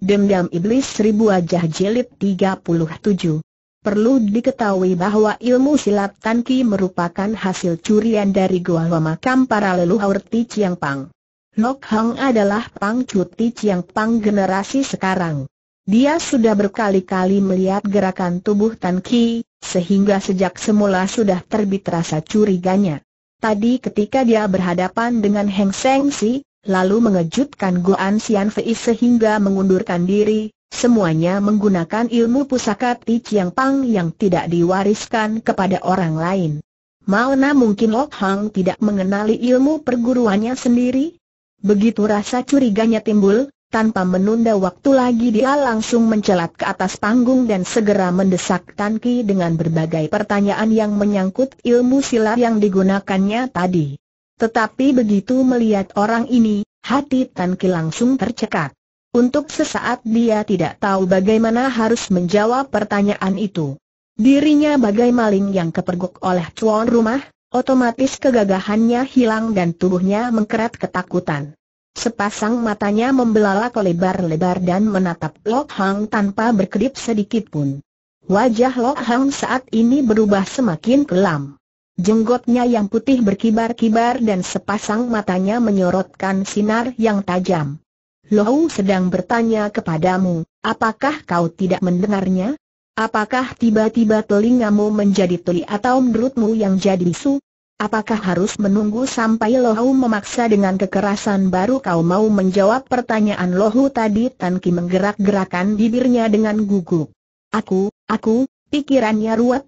Dendam Iblis Seribu Wajah Jelit 37 Perlu diketahui bahwa ilmu silat Tan merupakan hasil curian dari gua makam para leluhur Ti Chiang Pang. Nok Hang adalah Pang Chu Ti Chiang Pang generasi sekarang. Dia sudah berkali-kali melihat gerakan tubuh Tan sehingga sejak semula sudah terbit rasa curiganya. Tadi ketika dia berhadapan dengan Heng Seng Si, lalu mengejutkan Guan Xian Fei sehingga mengundurkan diri, semuanya menggunakan ilmu pusaka Ti Chiang Pang yang tidak diwariskan kepada orang lain. Mana mungkin Lok Hang tidak mengenali ilmu perguruannya sendiri? Begitu rasa curiganya timbul, tanpa menunda waktu lagi dia langsung mencelat ke atas panggung dan segera mendesak Tan Ki dengan berbagai pertanyaan yang menyangkut ilmu silat yang digunakannya tadi. Tetapi begitu melihat orang ini, hati Tan Ki langsung tercekat. Untuk sesaat dia tidak tahu bagaimana harus menjawab pertanyaan itu. Dirinya bagai maling yang kepergok oleh cuan rumah, otomatis kegagahannya hilang dan tubuhnya mengkerat ketakutan. Sepasang matanya membelalak lebar-lebar dan menatap Lok Hang tanpa berkedip sedikitpun. Wajah Lok Hang saat ini berubah semakin kelam. Jenggotnya yang putih berkibar-kibar dan sepasang matanya menyorotkan sinar yang tajam. Lohu sedang bertanya kepadamu, apakah kau tidak mendengarnya? Apakah tiba-tiba telingamu menjadi tuli atau menurutmu yang jadi bisu? Apakah harus menunggu sampai Lohu memaksa dengan kekerasan baru kau mau menjawab pertanyaan Lohu tadi? Tan menggerak-gerakan bibirnya dengan gugup. Aku, aku, pikirannya ruwet,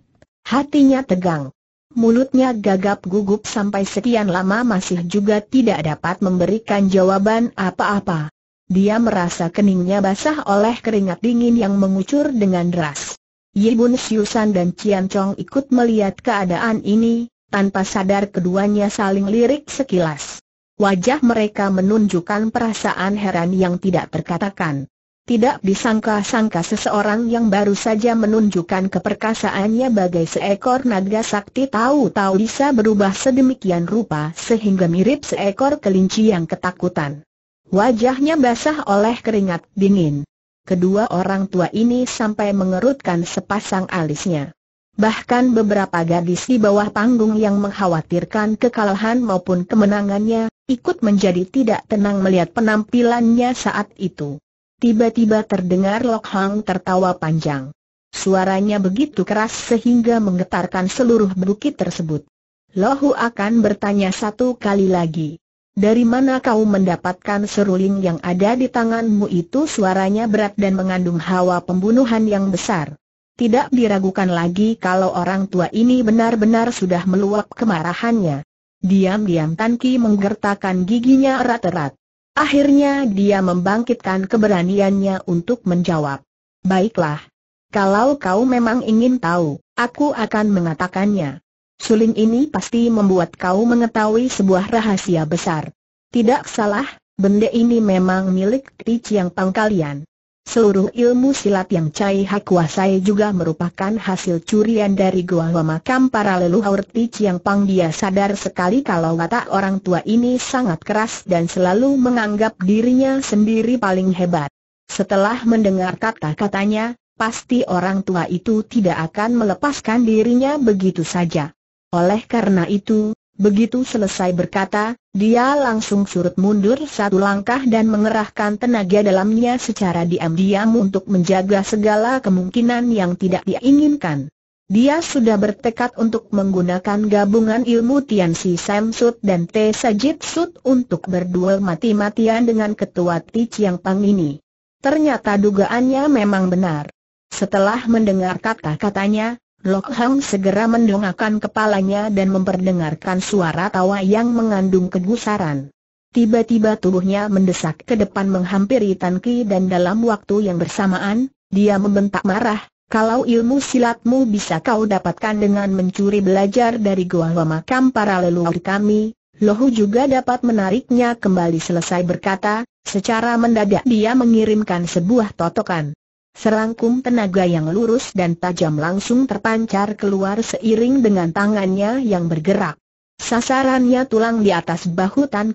hatinya tegang. Mulutnya gagap gugup sampai sekian lama masih juga tidak dapat memberikan jawaban apa-apa. Dia merasa keningnya basah oleh keringat dingin yang mengucur dengan deras. Yibun Siusan dan Cian Chong ikut melihat keadaan ini, tanpa sadar keduanya saling lirik sekilas. Wajah mereka menunjukkan perasaan heran yang tidak terkatakan. Tidak disangka-sangka seseorang yang baru saja menunjukkan keperkasaannya bagai seekor naga sakti tahu-tahu bisa berubah sedemikian rupa sehingga mirip seekor kelinci yang ketakutan. Wajahnya basah oleh keringat dingin. Kedua orang tua ini sampai mengerutkan sepasang alisnya. Bahkan beberapa gadis di bawah panggung yang mengkhawatirkan kekalahan maupun kemenangannya, ikut menjadi tidak tenang melihat penampilannya saat itu. Tiba-tiba terdengar Lok Hang tertawa panjang. Suaranya begitu keras sehingga menggetarkan seluruh bukit tersebut. Lohu akan bertanya satu kali lagi. Dari mana kau mendapatkan seruling yang ada di tanganmu itu suaranya berat dan mengandung hawa pembunuhan yang besar. Tidak diragukan lagi kalau orang tua ini benar-benar sudah meluap kemarahannya. Diam-diam Tanki Ki menggertakkan giginya erat-erat. Akhirnya dia membangkitkan keberaniannya untuk menjawab. Baiklah. Kalau kau memang ingin tahu, aku akan mengatakannya. Suling ini pasti membuat kau mengetahui sebuah rahasia besar. Tidak salah, benda ini memang milik Ti Chiang Pang kalian. Seluruh ilmu silat yang Cai Ha kuasai juga merupakan hasil curian dari gua makam para leluhur Ti Chiang Pang dia sadar sekali kalau kata orang tua ini sangat keras dan selalu menganggap dirinya sendiri paling hebat. Setelah mendengar kata-katanya, pasti orang tua itu tidak akan melepaskan dirinya begitu saja. Oleh karena itu, Begitu selesai berkata, dia langsung surut mundur satu langkah dan mengerahkan tenaga dalamnya secara diam-diam untuk menjaga segala kemungkinan yang tidak diinginkan. Dia sudah bertekad untuk menggunakan gabungan ilmu Tianxi Samsut dan Te Sajitsut untuk berduel mati-matian dengan ketua Ti Chiang Pang ini. Ternyata dugaannya memang benar. Setelah mendengar kata-katanya, Lok Hang segera mendongakkan kepalanya dan memperdengarkan suara tawa yang mengandung kegusaran. Tiba-tiba tubuhnya mendesak ke depan menghampiri Tan Ki dan dalam waktu yang bersamaan, dia membentak marah, kalau ilmu silatmu bisa kau dapatkan dengan mencuri belajar dari gua makam para leluhur kami, Lohu juga dapat menariknya kembali selesai berkata, secara mendadak dia mengirimkan sebuah totokan. Serangkum tenaga yang lurus dan tajam langsung terpancar keluar seiring dengan tangannya yang bergerak. Sasarannya tulang di atas bahu Tan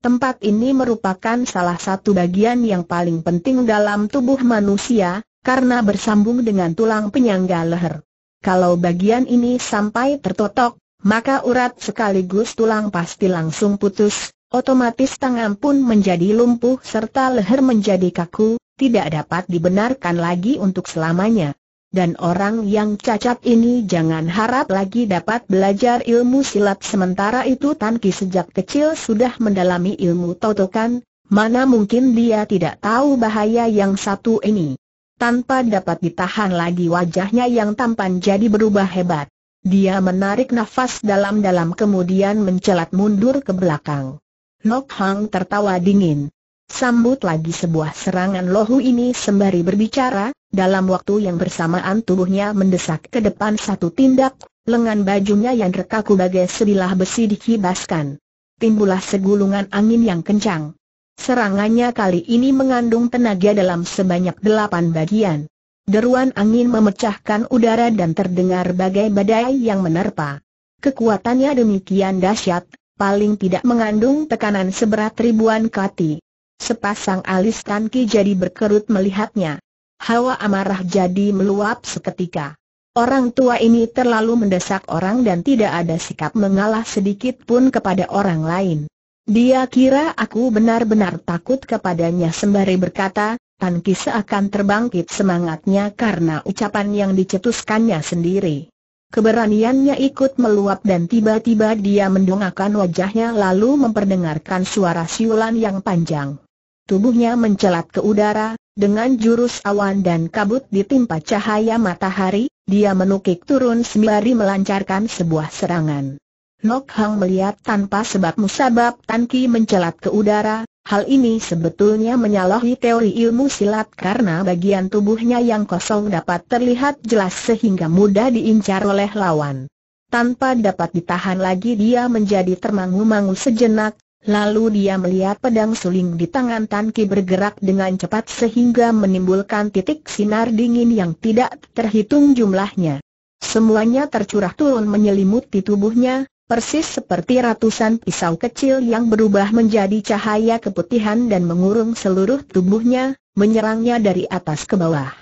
Tempat ini merupakan salah satu bagian yang paling penting dalam tubuh manusia, karena bersambung dengan tulang penyangga leher. Kalau bagian ini sampai tertotok, maka urat sekaligus tulang pasti langsung putus, Otomatis tangan pun menjadi lumpuh serta leher menjadi kaku, tidak dapat dibenarkan lagi untuk selamanya. Dan orang yang cacat ini jangan harap lagi dapat belajar ilmu silat sementara itu Tan Ki sejak kecil sudah mendalami ilmu totokan, mana mungkin dia tidak tahu bahaya yang satu ini. Tanpa dapat ditahan lagi wajahnya yang tampan jadi berubah hebat. Dia menarik nafas dalam-dalam kemudian mencelat mundur ke belakang. Nok Hang tertawa dingin. Sambut lagi sebuah serangan lohu ini sembari berbicara, dalam waktu yang bersamaan tubuhnya mendesak ke depan satu tindak, lengan bajunya yang rekaku bagai sebilah besi dikibaskan. Timbulah segulungan angin yang kencang. Serangannya kali ini mengandung tenaga dalam sebanyak delapan bagian. Deruan angin memecahkan udara dan terdengar bagai badai yang menerpa. Kekuatannya demikian dahsyat, paling tidak mengandung tekanan seberat ribuan kati. Sepasang alis Tan Ki jadi berkerut melihatnya. Hawa amarah jadi meluap seketika. Orang tua ini terlalu mendesak orang dan tidak ada sikap mengalah sedikit pun kepada orang lain. Dia kira aku benar-benar takut kepadanya sembari berkata, Tan seakan terbangkit semangatnya karena ucapan yang dicetuskannya sendiri. Keberaniannya ikut meluap dan tiba-tiba dia mendongakkan wajahnya lalu memperdengarkan suara siulan yang panjang. Tubuhnya mencelat ke udara, dengan jurus awan dan kabut ditimpa cahaya matahari, dia menukik turun sembari melancarkan sebuah serangan. Nok Hang melihat tanpa sebab musabab Tan Ki mencelat ke udara, Hal ini sebetulnya menyalahi teori ilmu silat karena bagian tubuhnya yang kosong dapat terlihat jelas sehingga mudah diincar oleh lawan. Tanpa dapat ditahan lagi dia menjadi termangu-mangu sejenak, lalu dia melihat pedang suling di tangan Tanki bergerak dengan cepat sehingga menimbulkan titik sinar dingin yang tidak terhitung jumlahnya. Semuanya tercurah turun menyelimuti tubuhnya, persis seperti ratusan pisau kecil yang berubah menjadi cahaya keputihan dan mengurung seluruh tubuhnya, menyerangnya dari atas ke bawah.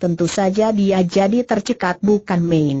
Tentu saja dia jadi tercekat bukan main.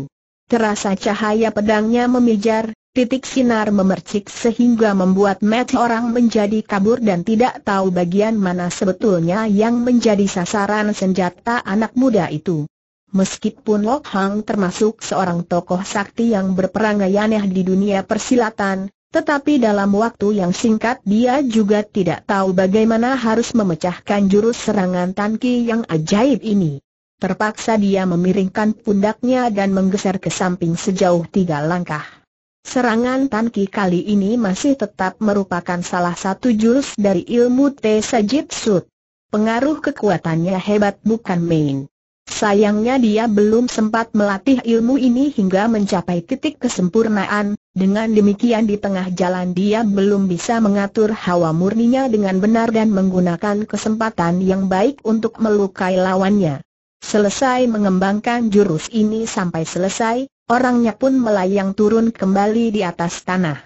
Terasa cahaya pedangnya memijar, titik sinar memercik sehingga membuat mata orang menjadi kabur dan tidak tahu bagian mana sebetulnya yang menjadi sasaran senjata anak muda itu. Meskipun Lok Hang termasuk seorang tokoh sakti yang berperangai aneh di dunia persilatan, tetapi dalam waktu yang singkat dia juga tidak tahu bagaimana harus memecahkan jurus serangan Tanki yang ajaib ini. Terpaksa dia memiringkan pundaknya dan menggeser ke samping sejauh tiga langkah. Serangan Tanki kali ini masih tetap merupakan salah satu jurus dari ilmu Te Sajit Sut. Pengaruh kekuatannya hebat bukan main. Sayangnya dia belum sempat melatih ilmu ini hingga mencapai titik kesempurnaan, dengan demikian di tengah jalan dia belum bisa mengatur hawa murninya dengan benar dan menggunakan kesempatan yang baik untuk melukai lawannya. Selesai mengembangkan jurus ini sampai selesai, orangnya pun melayang turun kembali di atas tanah.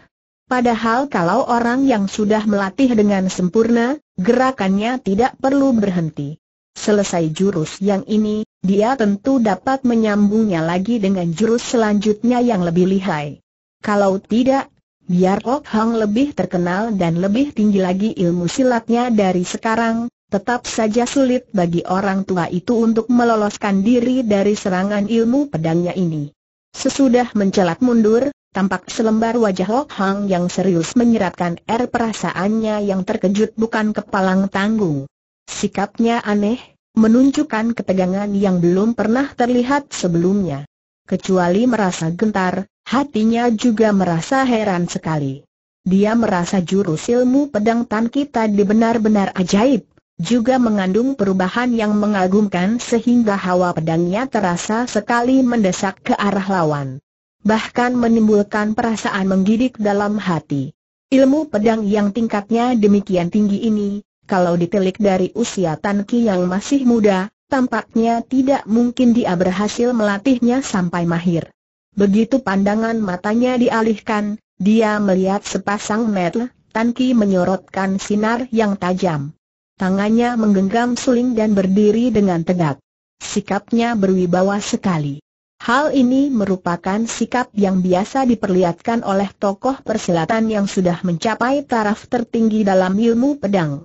Padahal kalau orang yang sudah melatih dengan sempurna, gerakannya tidak perlu berhenti. Selesai jurus yang ini, dia tentu dapat menyambungnya lagi dengan jurus selanjutnya yang lebih lihai. Kalau tidak, biar Ok Hang lebih terkenal dan lebih tinggi lagi ilmu silatnya dari sekarang, tetap saja sulit bagi orang tua itu untuk meloloskan diri dari serangan ilmu pedangnya ini. Sesudah mencelat mundur, tampak selembar wajah Ok Hang yang serius menyeratkan air perasaannya yang terkejut bukan kepalang tanggung. Sikapnya aneh, menunjukkan ketegangan yang belum pernah terlihat sebelumnya. Kecuali merasa gentar, hatinya juga merasa heran sekali. Dia merasa jurus ilmu pedang Tan kita benar-benar ajaib, juga mengandung perubahan yang mengagumkan sehingga hawa pedangnya terasa sekali mendesak ke arah lawan. Bahkan menimbulkan perasaan menggidik dalam hati. Ilmu pedang yang tingkatnya demikian tinggi ini, kalau ditilik dari usia Tan Ki yang masih muda, tampaknya tidak mungkin dia berhasil melatihnya sampai mahir. Begitu pandangan matanya dialihkan, dia melihat sepasang metel, Tan Ki menyorotkan sinar yang tajam. Tangannya menggenggam suling dan berdiri dengan tegak. Sikapnya berwibawa sekali. Hal ini merupakan sikap yang biasa diperlihatkan oleh tokoh persilatan yang sudah mencapai taraf tertinggi dalam ilmu pedang.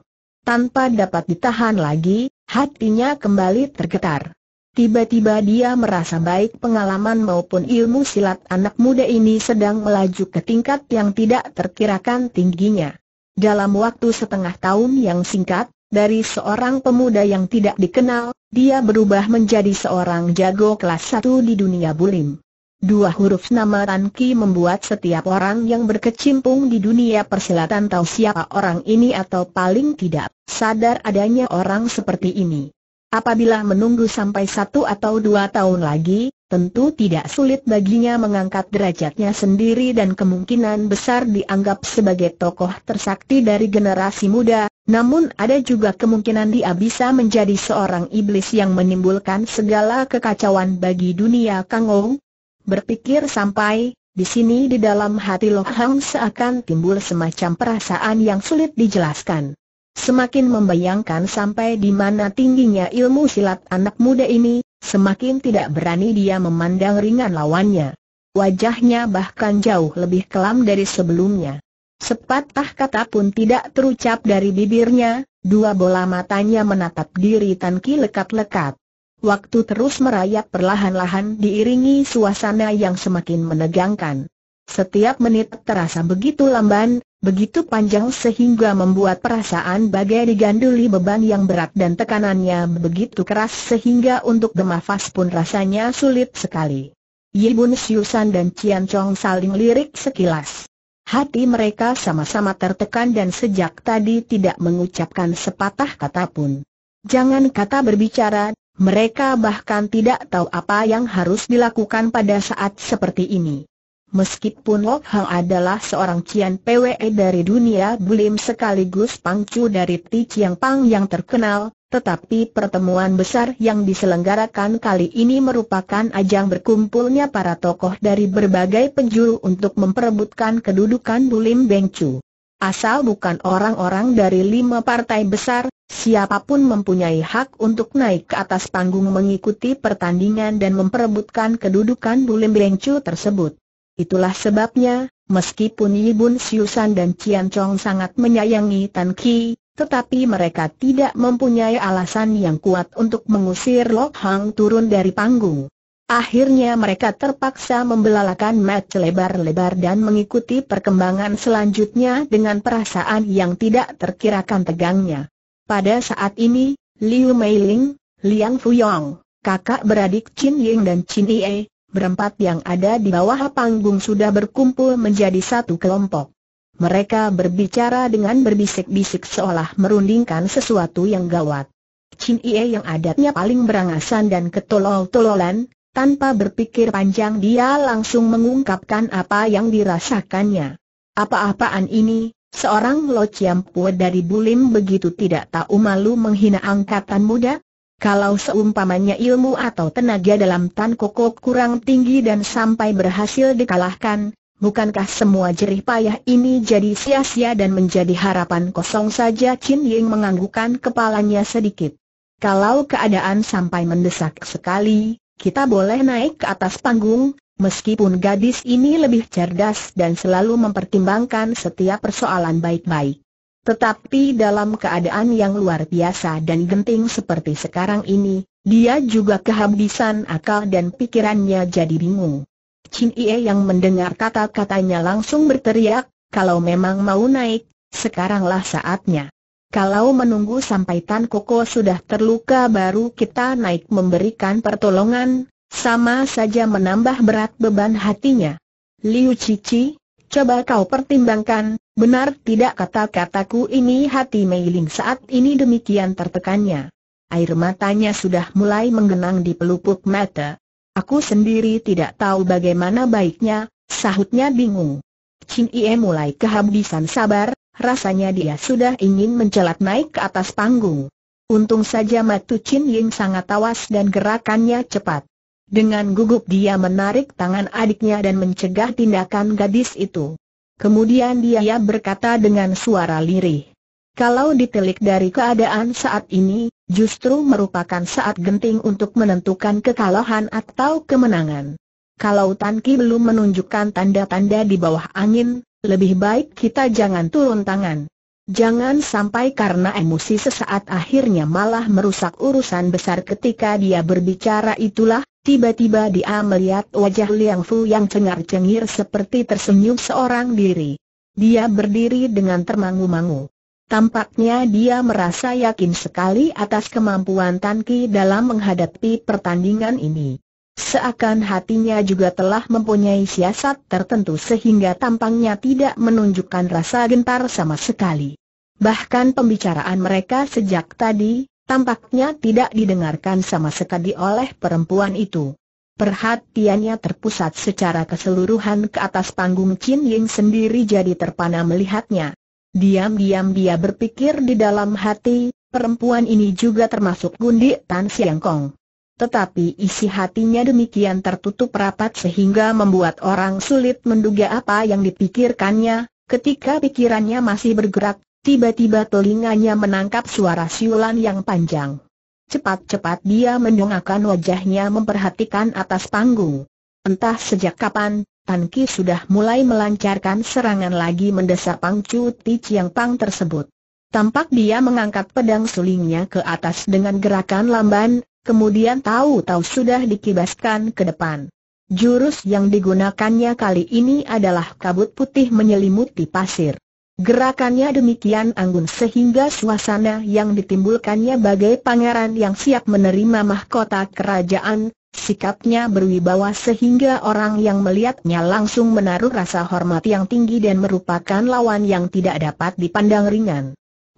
Tanpa dapat ditahan lagi, hatinya kembali tergetar. Tiba-tiba dia merasa baik pengalaman maupun ilmu silat anak muda ini sedang melaju ke tingkat yang tidak terkirakan tingginya. Dalam waktu setengah tahun yang singkat, dari seorang pemuda yang tidak dikenal, dia berubah menjadi seorang jago kelas satu di dunia bulim. Dua huruf nama Tan Ki membuat setiap orang yang berkecimpung di dunia persilatan tahu siapa orang ini atau paling tidak sadar adanya orang seperti ini. Apabila menunggu sampai satu atau dua tahun lagi, tentu tidak sulit baginya mengangkat derajatnya sendiri dan kemungkinan besar dianggap sebagai tokoh tersakti dari generasi muda, namun ada juga kemungkinan dia bisa menjadi seorang iblis yang menimbulkan segala kekacauan bagi dunia Kangong. Berpikir sampai, di sini di dalam hati Lo Hang seakan timbul semacam perasaan yang sulit dijelaskan. Semakin membayangkan sampai di mana tingginya ilmu silat anak muda ini, semakin tidak berani dia memandang ringan lawannya. Wajahnya bahkan jauh lebih kelam dari sebelumnya. Sepatah kata pun tidak terucap dari bibirnya, dua bola matanya menatap diri Tan Ki lekat-lekat. Waktu terus merayap perlahan-lahan diiringi suasana yang semakin menegangkan. Setiap menit terasa begitu lamban, begitu panjang sehingga membuat perasaan bagai diganduli beban yang berat dan tekanannya begitu keras sehingga untuk bernafas pun rasanya sulit sekali. Yibun Siusan dan Cian Chong saling lirik sekilas. Hati mereka sama-sama tertekan dan sejak tadi tidak mengucapkan sepatah kata pun. Jangan kata berbicara, mereka bahkan tidak tahu apa yang harus dilakukan pada saat seperti ini. Meskipun Lok Hang adalah seorang Cian PWE dari dunia bulim sekaligus pangcu dari Ti Chiang Pang yang terkenal, tetapi pertemuan besar yang diselenggarakan kali ini merupakan ajang berkumpulnya para tokoh dari berbagai penjuru untuk memperebutkan kedudukan bulim Bengcu. Asal bukan orang-orang dari lima partai besar, siapapun mempunyai hak untuk naik ke atas panggung mengikuti pertandingan dan memperebutkan kedudukan Bulim Bengcu tersebut. Itulah sebabnya, meskipun Yibun Siusan dan Cian Chong sangat menyayangi Tan Ki, tetapi mereka tidak mempunyai alasan yang kuat untuk mengusir Lok Hang turun dari panggung. Akhirnya mereka terpaksa membelalakan match lebar-lebar dan mengikuti perkembangan selanjutnya dengan perasaan yang tidak terkirakan tegangnya. Pada saat ini, Liu Meiling, Liang Fuyong, kakak beradik Qin Ying dan Qin Yi, berempat yang ada di bawah panggung sudah berkumpul menjadi satu kelompok. Mereka berbicara dengan berbisik-bisik seolah merundingkan sesuatu yang gawat. Qin Yi yang adatnya paling berangasan dan ketolol-tololan, tanpa berpikir panjang dia langsung mengungkapkan apa yang dirasakannya. Apa-apaan ini, seorang Lo ciampu dari Bulim begitu tidak tahu malu menghina angkatan muda? Kalau seumpamanya ilmu atau tenaga dalam Tan Koko kurang tinggi dan sampai berhasil dikalahkan, bukankah semua jerih payah ini jadi sia-sia dan menjadi harapan kosong saja Chin Ying menganggukan kepalanya sedikit. Kalau keadaan sampai mendesak sekali, kita boleh naik ke atas panggung, meskipun gadis ini lebih cerdas dan selalu mempertimbangkan setiap persoalan baik-baik. Tetapi dalam keadaan yang luar biasa dan genting seperti sekarang ini, dia juga kehabisan akal dan pikirannya jadi bingung. Chin Ie yang mendengar kata-katanya langsung berteriak, kalau memang mau naik, sekaranglah saatnya. Kalau menunggu sampai Tan Koko sudah terluka baru kita naik memberikan pertolongan, sama saja menambah berat beban hatinya. Liu Cici, coba kau pertimbangkan, benar tidak kata-kataku ini hati Mei Ling saat ini demikian tertekannya. Air matanya sudah mulai menggenang di pelupuk mata. Aku sendiri tidak tahu bagaimana baiknya, sahutnya bingung. Cing Ie mulai kehabisan sabar, rasanya dia sudah ingin mencelat naik ke atas panggung. Untung saja Matu Chin Ying sangat tawas dan gerakannya cepat. Dengan gugup dia menarik tangan adiknya dan mencegah tindakan gadis itu. Kemudian dia berkata dengan suara lirih. Kalau ditelik dari keadaan saat ini, justru merupakan saat genting untuk menentukan kekalahan atau kemenangan. Kalau Tan Ki belum menunjukkan tanda-tanda di bawah angin, lebih baik kita jangan turun tangan. Jangan sampai karena emosi sesaat akhirnya malah merusak urusan besar ketika dia berbicara itulah, tiba-tiba dia melihat wajah Liang Fu yang cengar-cengir seperti tersenyum seorang diri. Dia berdiri dengan termangu-mangu. Tampaknya dia merasa yakin sekali atas kemampuan Tan Ki dalam menghadapi pertandingan ini. Seakan hatinya juga telah mempunyai siasat tertentu sehingga tampangnya tidak menunjukkan rasa gentar sama sekali. Bahkan pembicaraan mereka sejak tadi, tampaknya tidak didengarkan sama sekali oleh perempuan itu. Perhatiannya terpusat secara keseluruhan ke atas panggung Chin Ying sendiri jadi terpana melihatnya. Diam-diam dia berpikir di dalam hati, perempuan ini juga termasuk Gundi Tan Siang Kong. Tetapi isi hatinya demikian tertutup rapat sehingga membuat orang sulit menduga apa yang dipikirkannya, ketika pikirannya masih bergerak, tiba-tiba telinganya menangkap suara siulan yang panjang. Cepat-cepat dia mendongakkan wajahnya memperhatikan atas panggung. Entah sejak kapan, Tan Ki sudah mulai melancarkan serangan lagi mendesak Pang Chu Ti Chiang Pang tersebut. Tampak dia mengangkat pedang sulingnya ke atas dengan gerakan lamban, kemudian tahu-tahu sudah dikibaskan ke depan. Jurus yang digunakannya kali ini adalah kabut putih menyelimuti pasir. Gerakannya demikian anggun sehingga suasana yang ditimbulkannya bagai pangeran yang siap menerima mahkota kerajaan, sikapnya berwibawa sehingga orang yang melihatnya langsung menaruh rasa hormat yang tinggi dan merupakan lawan yang tidak dapat dipandang ringan.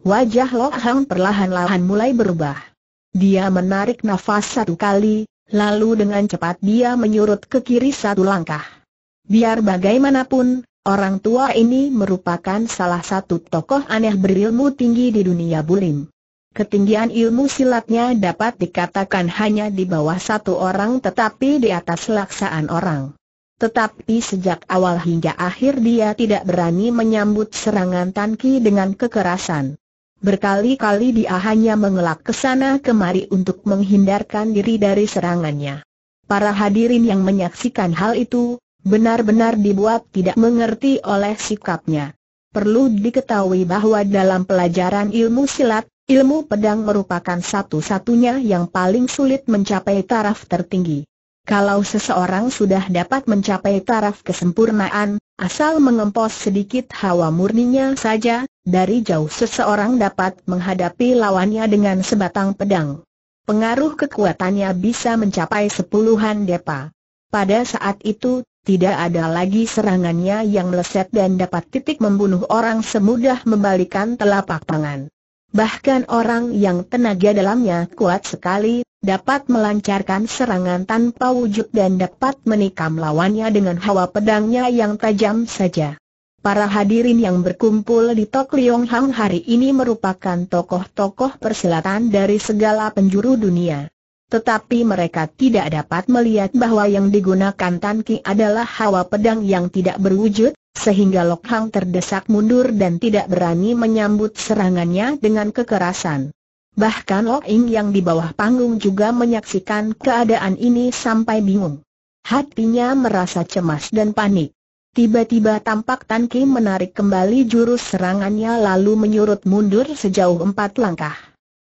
Wajah Lo Hang perlahan-lahan mulai berubah. Dia menarik nafas satu kali, lalu dengan cepat dia menyurut ke kiri satu langkah. Biar bagaimanapun, orang tua ini merupakan salah satu tokoh aneh berilmu tinggi di dunia bulim. Ketinggian ilmu silatnya dapat dikatakan hanya di bawah satu orang tetapi di atas laksaan orang. Tetapi sejak awal hingga akhir dia tidak berani menyambut serangan Tan dengan kekerasan. Berkali-kali dia hanya mengelak ke sana kemari untuk menghindarkan diri dari serangannya. Para hadirin yang menyaksikan hal itu, benar-benar dibuat tidak mengerti oleh sikapnya. Perlu diketahui bahwa dalam pelajaran ilmu silat, ilmu pedang merupakan satu-satunya yang paling sulit mencapai taraf tertinggi. Kalau seseorang sudah dapat mencapai taraf kesempurnaan, asal mengempos sedikit hawa murninya saja, dari jauh seseorang dapat menghadapi lawannya dengan sebatang pedang. Pengaruh kekuatannya bisa mencapai sepuluhan depa. Pada saat itu, tidak ada lagi serangannya yang meleset dan dapat titik membunuh orang semudah membalikan telapak tangan. Bahkan orang yang tenaga dalamnya kuat sekali, dapat melancarkan serangan tanpa wujud dan dapat menikam lawannya dengan hawa pedangnya yang tajam saja. Para hadirin yang berkumpul di Tok Liong Hang hari ini merupakan tokoh-tokoh persilatan dari segala penjuru dunia. Tetapi mereka tidak dapat melihat bahwa yang digunakan Tan Ki adalah hawa pedang yang tidak berwujud, sehingga Lok Hang terdesak mundur dan tidak berani menyambut serangannya dengan kekerasan. Bahkan Lok Ing yang di bawah panggung juga menyaksikan keadaan ini sampai bingung. Hatinya merasa cemas dan panik. Tiba-tiba tampak Tan Kim menarik kembali jurus serangannya lalu menyurut mundur sejauh empat langkah.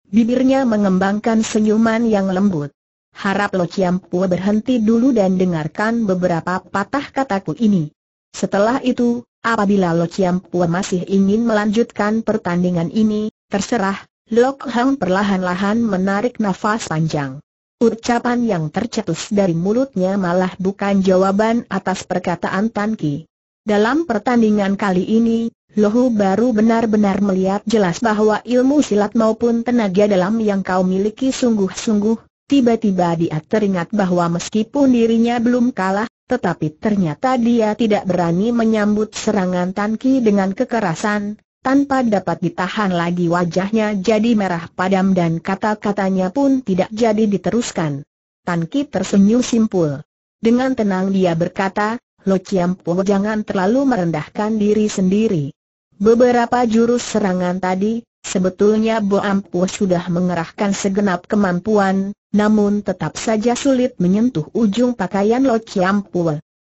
Bibirnya mengembangkan senyuman yang lembut. Harap Lo Chiam Pua berhenti dulu dan dengarkan beberapa patah kataku ini. Setelah itu, apabila Lo Chiam Pua masih ingin melanjutkan pertandingan ini, terserah, Lok Hang perlahan-lahan menarik nafas panjang. Ucapan yang tercetus dari mulutnya malah bukan jawaban atas perkataan Tan Ki. Dalam pertandingan kali ini, Lohu baru benar-benar melihat jelas bahwa ilmu silat maupun tenaga dalam yang kau miliki sungguh-sungguh, tiba-tiba dia teringat bahwa meskipun dirinya belum kalah, tetapi ternyata dia tidak berani menyambut serangan Tan dengan kekerasan, tanpa dapat ditahan lagi wajahnya jadi merah padam dan kata-katanya pun tidak jadi diteruskan. Tan tersenyum simpul. Dengan tenang dia berkata, Lo Chiam jangan terlalu merendahkan diri sendiri. Beberapa jurus serangan tadi, sebetulnya Bo Ampo sudah mengerahkan segenap kemampuan, namun tetap saja sulit menyentuh ujung pakaian Lo Chiam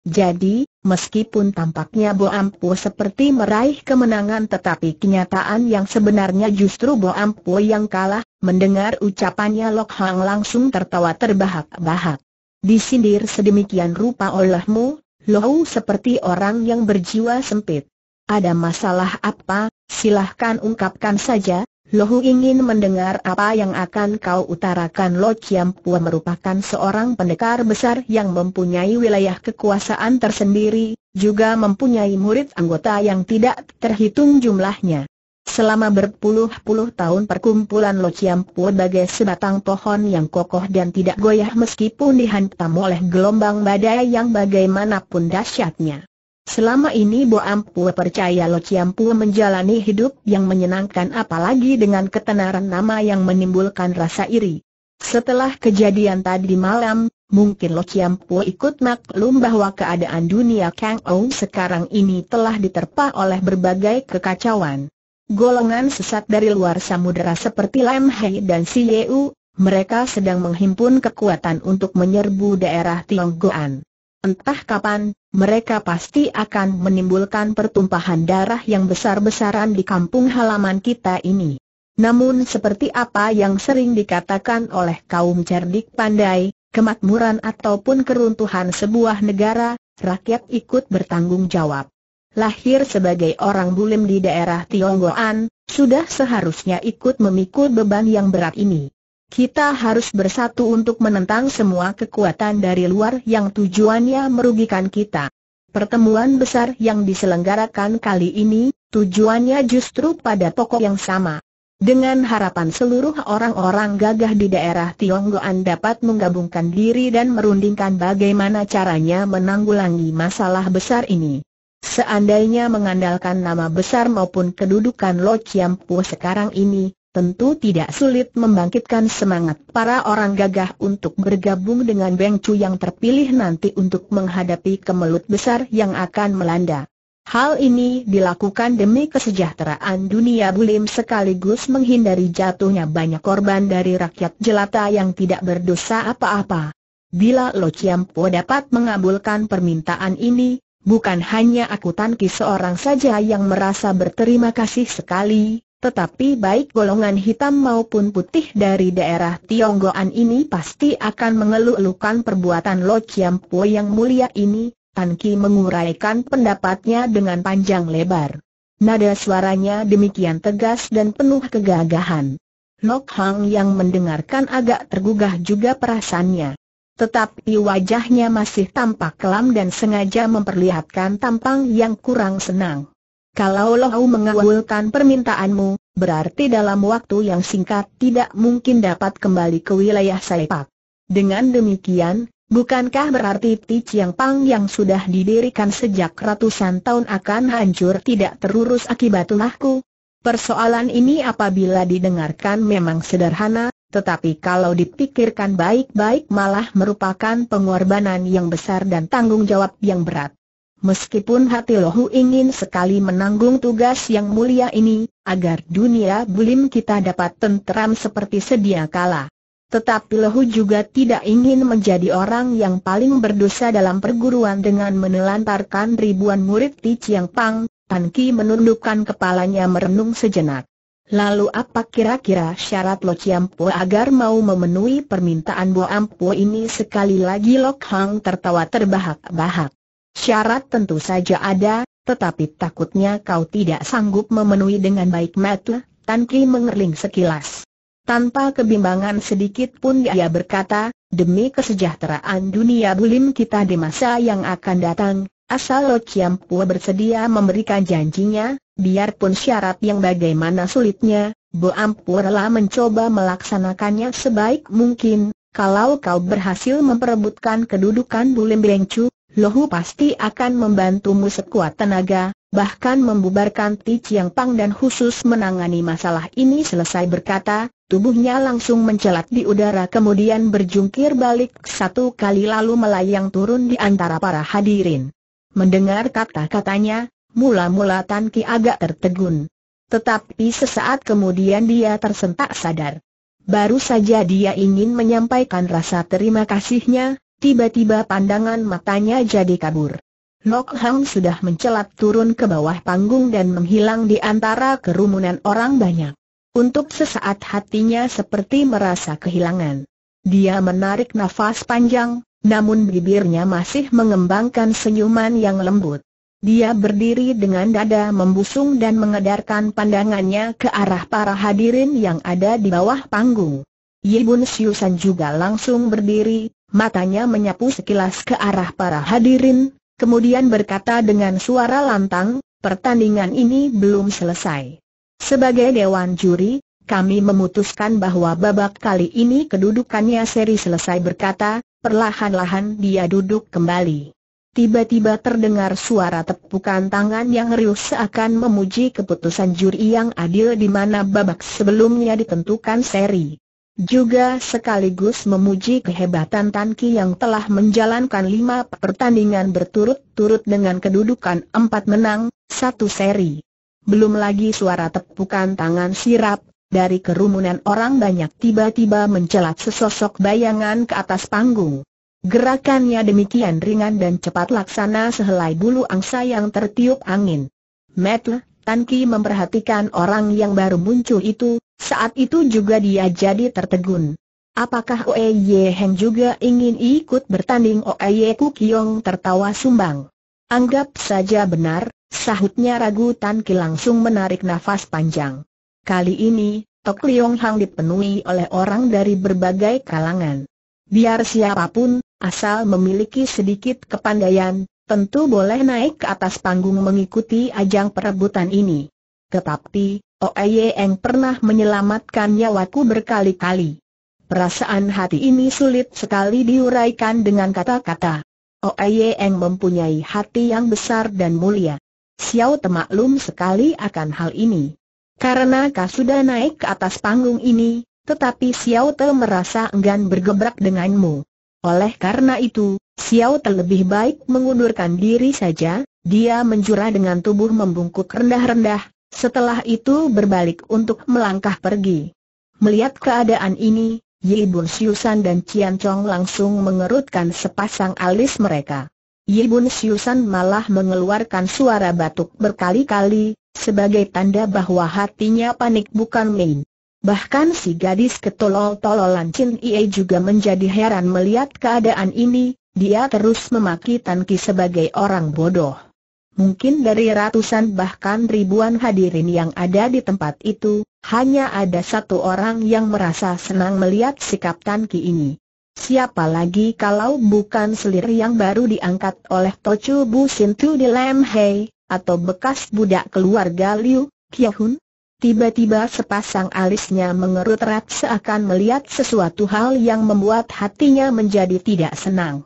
Jadi, meskipun tampaknya Bo Ampu seperti meraih kemenangan tetapi kenyataan yang sebenarnya justru Bo Ampu yang kalah, mendengar ucapannya Lok Hang langsung tertawa terbahak-bahak. Disindir sedemikian rupa olehmu, Lohu seperti orang yang berjiwa sempit. Ada masalah apa, silahkan ungkapkan saja, Lohu ingin mendengar apa yang akan kau utarakan Lo Chiam Pua merupakan seorang pendekar besar yang mempunyai wilayah kekuasaan tersendiri, juga mempunyai murid anggota yang tidak terhitung jumlahnya. Selama berpuluh-puluh tahun perkumpulan Lo Chiam Pua bagai sebatang pohon yang kokoh dan tidak goyah meskipun dihantam oleh gelombang badai yang bagaimanapun dahsyatnya. Selama ini Bo Ampu percaya Lo Ciampu menjalani hidup yang menyenangkan apalagi dengan ketenaran nama yang menimbulkan rasa iri. Setelah kejadian tadi malam, mungkin Lo Ciampu ikut maklum bahwa keadaan dunia Kang Ou sekarang ini telah diterpa oleh berbagai kekacauan. Golongan sesat dari luar samudera seperti Lam Hai dan Si Yeu, mereka sedang menghimpun kekuatan untuk menyerbu daerah Tionggoan. Entah kapan, mereka pasti akan menimbulkan pertumpahan darah yang besar-besaran di kampung halaman kita ini. Namun seperti apa yang sering dikatakan oleh kaum cerdik pandai, kemakmuran ataupun keruntuhan sebuah negara, rakyat ikut bertanggung jawab. Lahir sebagai orang bulim di daerah Tionggoan, sudah seharusnya ikut memikul beban yang berat ini. Kita harus bersatu untuk menentang semua kekuatan dari luar yang tujuannya merugikan kita. Pertemuan besar yang diselenggarakan kali ini, tujuannya justru pada pokok yang sama. Dengan harapan seluruh orang-orang gagah di daerah Tionggoan dapat menggabungkan diri dan merundingkan bagaimana caranya menanggulangi masalah besar ini. Seandainya mengandalkan nama besar maupun kedudukan Lo Chiampu sekarang ini, tentu tidak sulit membangkitkan semangat para orang gagah untuk bergabung dengan Beng Chu yang terpilih nanti untuk menghadapi kemelut besar yang akan melanda. Hal ini dilakukan demi kesejahteraan dunia bulim sekaligus menghindari jatuhnya banyak korban dari rakyat jelata yang tidak berdosa apa-apa. Bila Lo Chiampo dapat mengabulkan permintaan ini, bukan hanya aku Tan Ki seorang saja yang merasa berterima kasih sekali, tetapi baik golongan hitam maupun putih dari daerah Tionggoan ini pasti akan mengeluh-elukan perbuatan Lo Chiam Po yang mulia ini, Tan Ki menguraikan pendapatnya dengan panjang lebar. Nada suaranya demikian tegas dan penuh kegagahan. Lok Hang yang mendengarkan agak tergugah juga perasaannya. Tetapi wajahnya masih tampak kelam dan sengaja memperlihatkan tampang yang kurang senang. Kalau Lohau mengabulkan permintaanmu, berarti dalam waktu yang singkat tidak mungkin dapat kembali ke wilayah Saipak. Dengan demikian, bukankah berarti Ti Chiang Pang yang sudah didirikan sejak ratusan tahun akan hancur tidak terurus akibat ulahku? Persoalan ini apabila didengarkan memang sederhana, tetapi kalau dipikirkan baik-baik malah merupakan pengorbanan yang besar dan tanggung jawab yang berat. Meskipun hati Lohu ingin sekali menanggung tugas yang mulia ini, agar dunia bulim kita dapat tenteram seperti sedia kala. Tetapi Lohu juga tidak ingin menjadi orang yang paling berdosa dalam perguruan dengan menelantarkan ribuan murid di Chiang Pang, Tan Ki menundukkan kepalanya merenung sejenak. Lalu apa kira-kira syarat Lo Po agar mau memenuhi permintaan Bo Ampo ini sekali lagi Lok Hang tertawa terbahak-bahak. Syarat tentu saja ada, tetapi takutnya kau tidak sanggup memenuhi dengan baik metu, Tan Ki mengerling sekilas. Tanpa kebimbangan sedikit pun dia berkata, demi kesejahteraan dunia bulim kita di masa yang akan datang, asal Lo Chiam Pua bersedia memberikan janjinya, biarpun syarat yang bagaimana sulitnya, Bo Ampua rela mencoba melaksanakannya sebaik mungkin, kalau kau berhasil memperebutkan kedudukan Bulim Bengcu, Lohu pasti akan membantumu sekuat tenaga, bahkan membubarkan Ti Chiang Pang dan khusus menangani masalah ini selesai berkata, tubuhnya langsung mencelat di udara kemudian berjungkir balik satu kali lalu melayang turun di antara para hadirin. Mendengar kata-katanya, mula-mula Tan Ki agak tertegun. Tetapi sesaat kemudian dia tersentak sadar. Baru saja dia ingin menyampaikan rasa terima kasihnya, Tiba-tiba pandangan matanya jadi kabur. Lok Hang sudah mencelat turun ke bawah panggung dan menghilang di antara kerumunan orang banyak. Untuk sesaat hatinya seperti merasa kehilangan. Dia menarik nafas panjang, namun bibirnya masih mengembangkan senyuman yang lembut. Dia berdiri dengan dada membusung dan mengedarkan pandangannya ke arah para hadirin yang ada di bawah panggung. Yibun Siusan juga langsung berdiri, matanya menyapu sekilas ke arah para hadirin, kemudian berkata dengan suara lantang, pertandingan ini belum selesai. Sebagai Dewan Juri, kami memutuskan bahwa babak kali ini kedudukannya seri selesai berkata, perlahan-lahan dia duduk kembali. Tiba-tiba terdengar suara tepukan tangan yang riuh seakan memuji keputusan juri yang adil di mana babak sebelumnya ditentukan seri. Juga sekaligus memuji kehebatan Tan Ki yang telah menjalankan lima pertandingan berturut-turut dengan kedudukan empat menang, satu seri. Belum lagi suara tepukan tangan sirap, dari kerumunan orang banyak tiba-tiba mencelat sesosok bayangan ke atas panggung. Gerakannya demikian ringan dan cepat laksana sehelai bulu angsa yang tertiup angin. Metle, Tan Ki memperhatikan orang yang baru muncul itu, saat itu juga dia jadi tertegun. Apakah Oe Ye Heng juga ingin ikut bertanding Oe Ye Ku Kiong tertawa sumbang. Anggap saja benar, sahutnya ragu Tan Ki langsung menarik nafas panjang. Kali ini, Tok Liong Hang dipenuhi oleh orang dari berbagai kalangan. Biar siapapun, asal memiliki sedikit kepandaian, tentu boleh naik ke atas panggung mengikuti ajang perebutan ini. Tetapi, Oeyeng pernah menyelamatkan nyawaku berkali-kali. Perasaan hati ini sulit sekali diuraikan dengan kata-kata. Oeyeng mempunyai hati yang besar dan mulia. Xiao temaklum sekali akan hal ini. Karena kau sudah naik ke atas panggung ini, tetapi Xiao Te merasa enggan bergebrak denganmu. Oleh karena itu, Xiao Te lebih baik mengundurkan diri saja, dia menjura dengan tubuh membungkuk rendah-rendah, setelah itu berbalik untuk melangkah pergi. Melihat keadaan ini, Yi Bun Siusan dan Cian Chong langsung mengerutkan sepasang alis mereka. Yi Bun Siusan malah mengeluarkan suara batuk berkali-kali, sebagai tanda bahwa hatinya panik bukan main. Bahkan si gadis ketolol-tololan Chin Ie juga menjadi heran melihat keadaan ini, dia terus memaki Tan Ki sebagai orang bodoh. Mungkin dari ratusan bahkan ribuan hadirin yang ada di tempat itu, hanya ada satu orang yang merasa senang melihat sikap Tan Ki ini. Siapa lagi kalau bukan selir yang baru diangkat oleh Tochu Bu Sintu di Lam Hei, atau bekas budak keluarga Liu, Kye-hun? Tiba-tiba sepasang alisnya mengerut rat seakan melihat sesuatu hal yang membuat hatinya menjadi tidak senang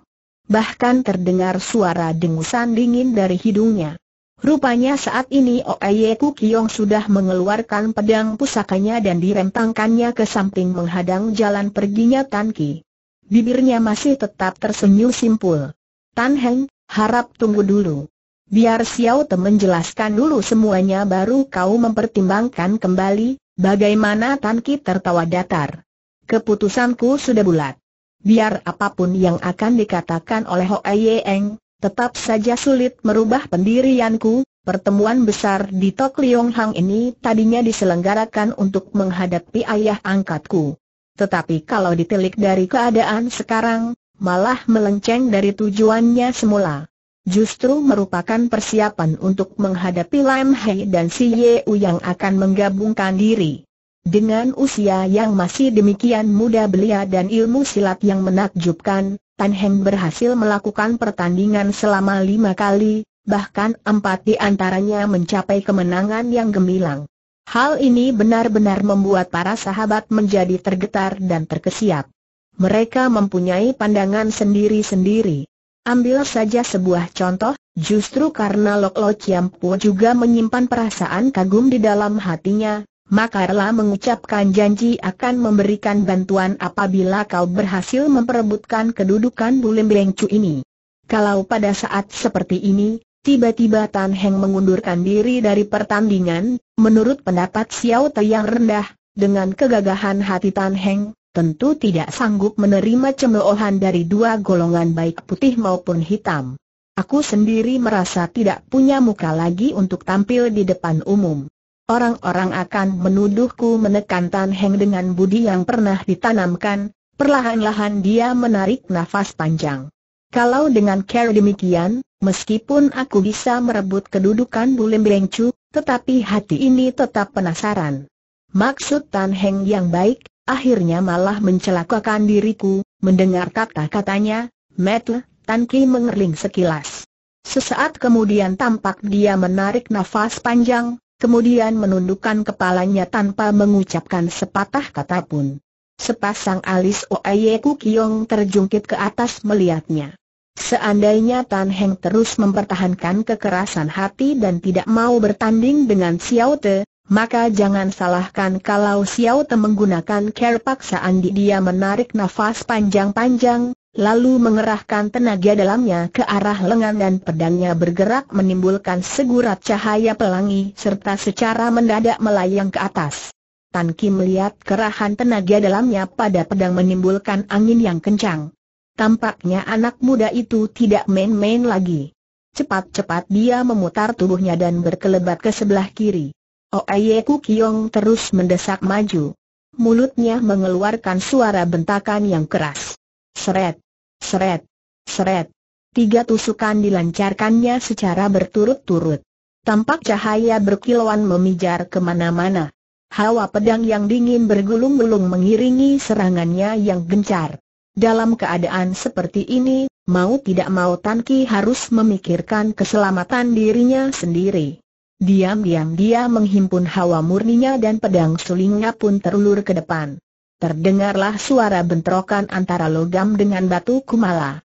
bahkan terdengar suara dengusan dingin dari hidungnya. Rupanya saat ini Oeye Kukyong sudah mengeluarkan pedang pusakanya dan direntangkannya ke samping menghadang jalan perginya Tan Ki. Bibirnya masih tetap tersenyum simpul. Tan Heng, harap tunggu dulu. Biar Xiao Te menjelaskan dulu semuanya baru kau mempertimbangkan kembali, bagaimana Tan Ki tertawa datar. Keputusanku sudah bulat. Biar apapun yang akan dikatakan oleh Hoa Eng, tetap saja sulit merubah pendirianku, pertemuan besar di Tok Liong Hang ini tadinya diselenggarakan untuk menghadapi ayah angkatku. Tetapi kalau ditilik dari keadaan sekarang, malah melenceng dari tujuannya semula. Justru merupakan persiapan untuk menghadapi Lam Hei dan Si Ye U yang akan menggabungkan diri. Dengan usia yang masih demikian muda belia dan ilmu silat yang menakjubkan, Tan Heng berhasil melakukan pertandingan selama lima kali, bahkan empat di antaranya mencapai kemenangan yang gemilang. Hal ini benar-benar membuat para sahabat menjadi tergetar dan terkesiap. Mereka mempunyai pandangan sendiri-sendiri. Ambil saja sebuah contoh, justru karena Lok Lo Po juga menyimpan perasaan kagum di dalam hatinya, maka rela mengucapkan janji akan memberikan bantuan apabila kau berhasil memperebutkan kedudukan Bulim Bengcu ini. Kalau pada saat seperti ini, tiba-tiba Tan Heng mengundurkan diri dari pertandingan, menurut pendapat Xiao Te yang rendah, dengan kegagahan hati Tan Heng, tentu tidak sanggup menerima cemoohan dari dua golongan baik putih maupun hitam. Aku sendiri merasa tidak punya muka lagi untuk tampil di depan umum. Orang-orang akan menuduhku menekan Tan Heng dengan budi yang pernah ditanamkan, perlahan-lahan dia menarik nafas panjang. Kalau dengan care demikian, meskipun aku bisa merebut kedudukan Bulim Chu, tetapi hati ini tetap penasaran. Maksud Tan Heng yang baik, akhirnya malah mencelakakan diriku, mendengar kata-katanya, Metle, Tan Ki mengerling sekilas. Sesaat kemudian tampak dia menarik nafas panjang, kemudian menundukkan kepalanya tanpa mengucapkan sepatah kata pun. Sepasang alis Oye Kyong terjungkit ke atas melihatnya. Seandainya Tan Heng terus mempertahankan kekerasan hati dan tidak mau bertanding dengan Xiao Te, maka jangan salahkan kalau Xiao Te menggunakan care paksaan di dia menarik nafas panjang-panjang, lalu mengerahkan tenaga dalamnya ke arah lengan dan pedangnya bergerak menimbulkan segurat cahaya pelangi serta secara mendadak melayang ke atas. Tan Kim melihat kerahan tenaga dalamnya pada pedang menimbulkan angin yang kencang. Tampaknya anak muda itu tidak main-main lagi. Cepat-cepat dia memutar tubuhnya dan berkelebat ke sebelah kiri. Oh Oeye Kukyong terus mendesak maju. Mulutnya mengeluarkan suara bentakan yang keras. Seret. Seret. Seret. Tiga tusukan dilancarkannya secara berturut-turut. Tampak cahaya berkilauan memijar kemana-mana. Hawa pedang yang dingin bergulung-gulung mengiringi serangannya yang gencar. Dalam keadaan seperti ini, mau tidak mau Tan Ki harus memikirkan keselamatan dirinya sendiri. Diam-diam dia menghimpun hawa murninya dan pedang sulingnya pun terulur ke depan terdengarlah suara bentrokan antara logam dengan batu kumala.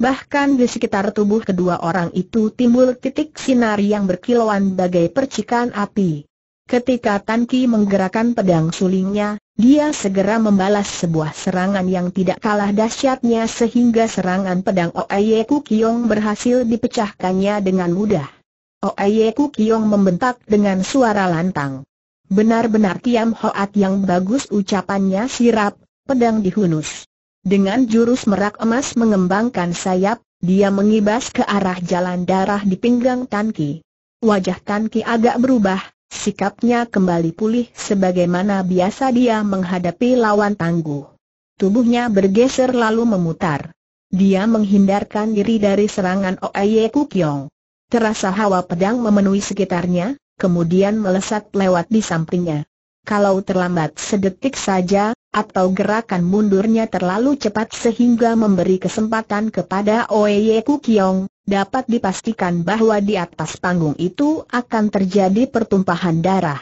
Bahkan di sekitar tubuh kedua orang itu timbul titik sinar yang berkilauan bagai percikan api. Ketika Tan Ki menggerakkan pedang sulingnya, dia segera membalas sebuah serangan yang tidak kalah dahsyatnya sehingga serangan pedang Ku Kukyong berhasil dipecahkannya dengan mudah. Ku Kukyong membentak dengan suara lantang. Benar-benar Tiam Hoat yang bagus ucapannya sirap, pedang dihunus. Dengan jurus merak emas mengembangkan sayap, dia mengibas ke arah jalan darah di pinggang Tan Ki. Wajah Tan Ki agak berubah, sikapnya kembali pulih sebagaimana biasa dia menghadapi lawan tangguh. Tubuhnya bergeser lalu memutar. Dia menghindarkan diri dari serangan Oye Kukyong. Terasa hawa pedang memenuhi sekitarnya, kemudian melesat lewat di sampingnya. Kalau terlambat sedetik saja, atau gerakan mundurnya terlalu cepat sehingga memberi kesempatan kepada Oeye Kukyong, dapat dipastikan bahwa di atas panggung itu akan terjadi pertumpahan darah.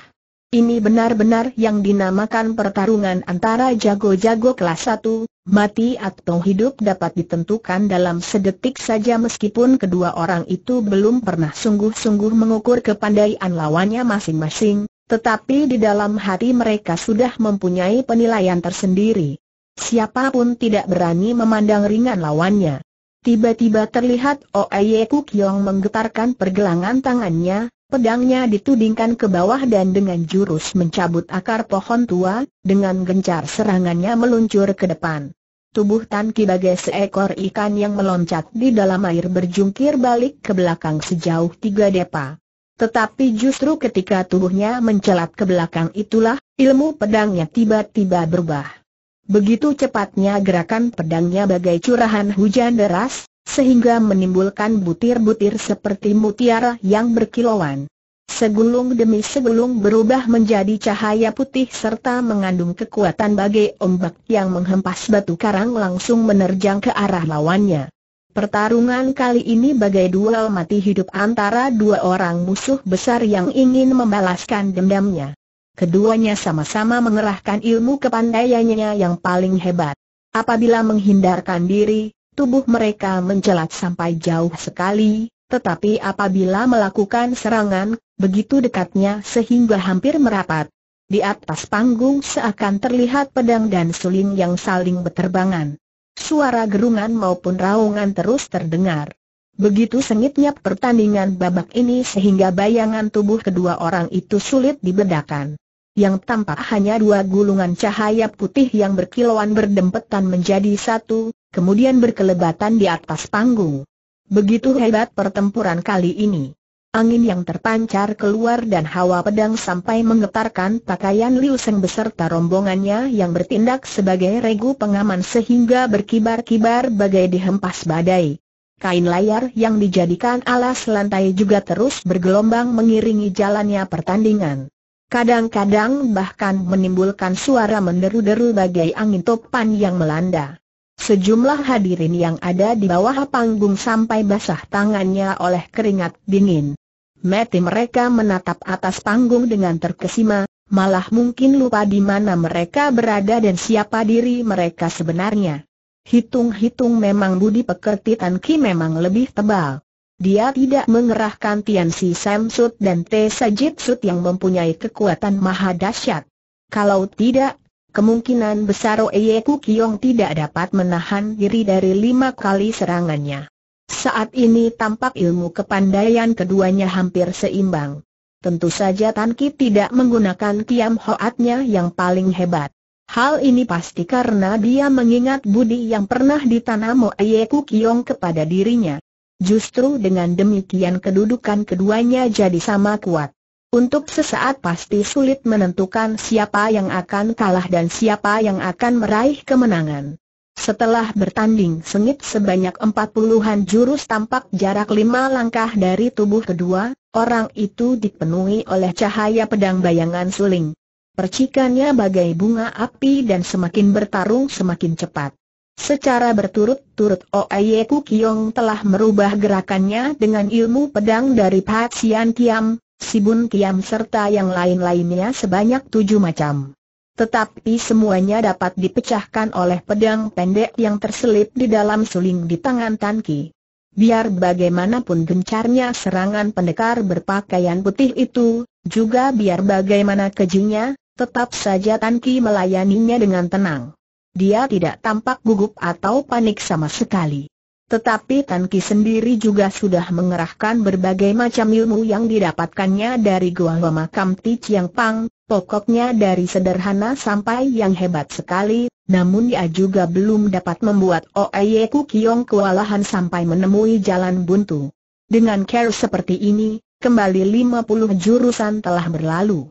Ini benar-benar yang dinamakan pertarungan antara jago-jago kelas 1, mati atau hidup dapat ditentukan dalam sedetik saja meskipun kedua orang itu belum pernah sungguh-sungguh mengukur kepandaian lawannya masing-masing, tetapi di dalam hati mereka sudah mempunyai penilaian tersendiri. Siapapun tidak berani memandang ringan lawannya. Tiba-tiba terlihat Oeye Kukyong menggetarkan pergelangan tangannya, pedangnya ditudingkan ke bawah dan dengan jurus mencabut akar pohon tua, dengan gencar serangannya meluncur ke depan tubuh Tan Ki bagai seekor ikan yang meloncat di dalam air berjungkir balik ke belakang sejauh tiga depa. Tetapi justru ketika tubuhnya mencelat ke belakang itulah, ilmu pedangnya tiba-tiba berubah. Begitu cepatnya gerakan pedangnya bagai curahan hujan deras, sehingga menimbulkan butir-butir seperti mutiara yang berkilauan. Segulung demi segulung berubah menjadi cahaya putih serta mengandung kekuatan bagai ombak yang menghempas batu karang langsung menerjang ke arah lawannya. Pertarungan kali ini bagai duel mati hidup antara dua orang musuh besar yang ingin membalaskan dendamnya. Keduanya sama-sama mengerahkan ilmu kepandaiannya yang paling hebat. Apabila menghindarkan diri, tubuh mereka mencelat sampai jauh sekali, tetapi apabila melakukan serangan, begitu dekatnya sehingga hampir merapat. Di atas panggung seakan terlihat pedang dan suling yang saling berterbangan. Suara gerungan maupun raungan terus terdengar. Begitu sengitnya pertandingan babak ini sehingga bayangan tubuh kedua orang itu sulit dibedakan. Yang tampak hanya dua gulungan cahaya putih yang berkilauan berdempetan menjadi satu, kemudian berkelebatan di atas panggung. Begitu hebat pertempuran kali ini. Angin yang terpancar keluar dan hawa pedang sampai menggetarkan pakaian Liu Seng beserta rombongannya yang bertindak sebagai regu pengaman sehingga berkibar-kibar bagai dihempas badai. Kain layar yang dijadikan alas lantai juga terus bergelombang mengiringi jalannya pertandingan. Kadang-kadang bahkan menimbulkan suara menderu-deru bagai angin topan yang melanda. Sejumlah hadirin yang ada di bawah panggung sampai basah tangannya oleh keringat dingin. Mati mereka menatap atas panggung dengan terkesima, malah mungkin lupa di mana mereka berada dan siapa diri mereka sebenarnya. Hitung-hitung memang budi pekerti Tan Ki memang lebih tebal. Dia tidak mengerahkan Tian Si sam sut dan Te Sut yang mempunyai kekuatan maha dahsyat. Kalau tidak, kemungkinan besar Oye Kukiong tidak dapat menahan diri dari lima kali serangannya. Saat ini tampak ilmu kepandaian keduanya hampir seimbang. Tentu saja Tan Ki tidak menggunakan tiam hoatnya yang paling hebat. Hal ini pasti karena dia mengingat budi yang pernah ditanam Oye Kukiong kepada dirinya. Justru dengan demikian kedudukan keduanya jadi sama kuat. Untuk sesaat pasti sulit menentukan siapa yang akan kalah dan siapa yang akan meraih kemenangan. Setelah bertanding sengit sebanyak empat puluhan jurus tampak jarak lima langkah dari tubuh kedua, orang itu dipenuhi oleh cahaya pedang bayangan suling. Percikannya bagai bunga api dan semakin bertarung semakin cepat. Secara berturut-turut Oye Kukyong telah merubah gerakannya dengan ilmu pedang dari Pat Sian Kiam, Sibun Kiam serta yang lain-lainnya sebanyak tujuh macam. Tetapi semuanya dapat dipecahkan oleh pedang pendek yang terselip di dalam suling di tangan Tanki. Biar bagaimanapun gencarnya serangan pendekar berpakaian putih itu, juga biar bagaimana kejinya, tetap saja Tanki melayaninya dengan tenang. Dia tidak tampak gugup atau panik sama sekali. Tetapi Tan Ki sendiri juga sudah mengerahkan berbagai macam ilmu yang didapatkannya dari gua Goa Makam Ti Chiang Pang, pokoknya dari sederhana sampai yang hebat sekali, namun ia juga belum dapat membuat Oeye Ku Kiong kewalahan sampai menemui jalan buntu. Dengan care seperti ini, kembali 50 jurusan telah berlalu.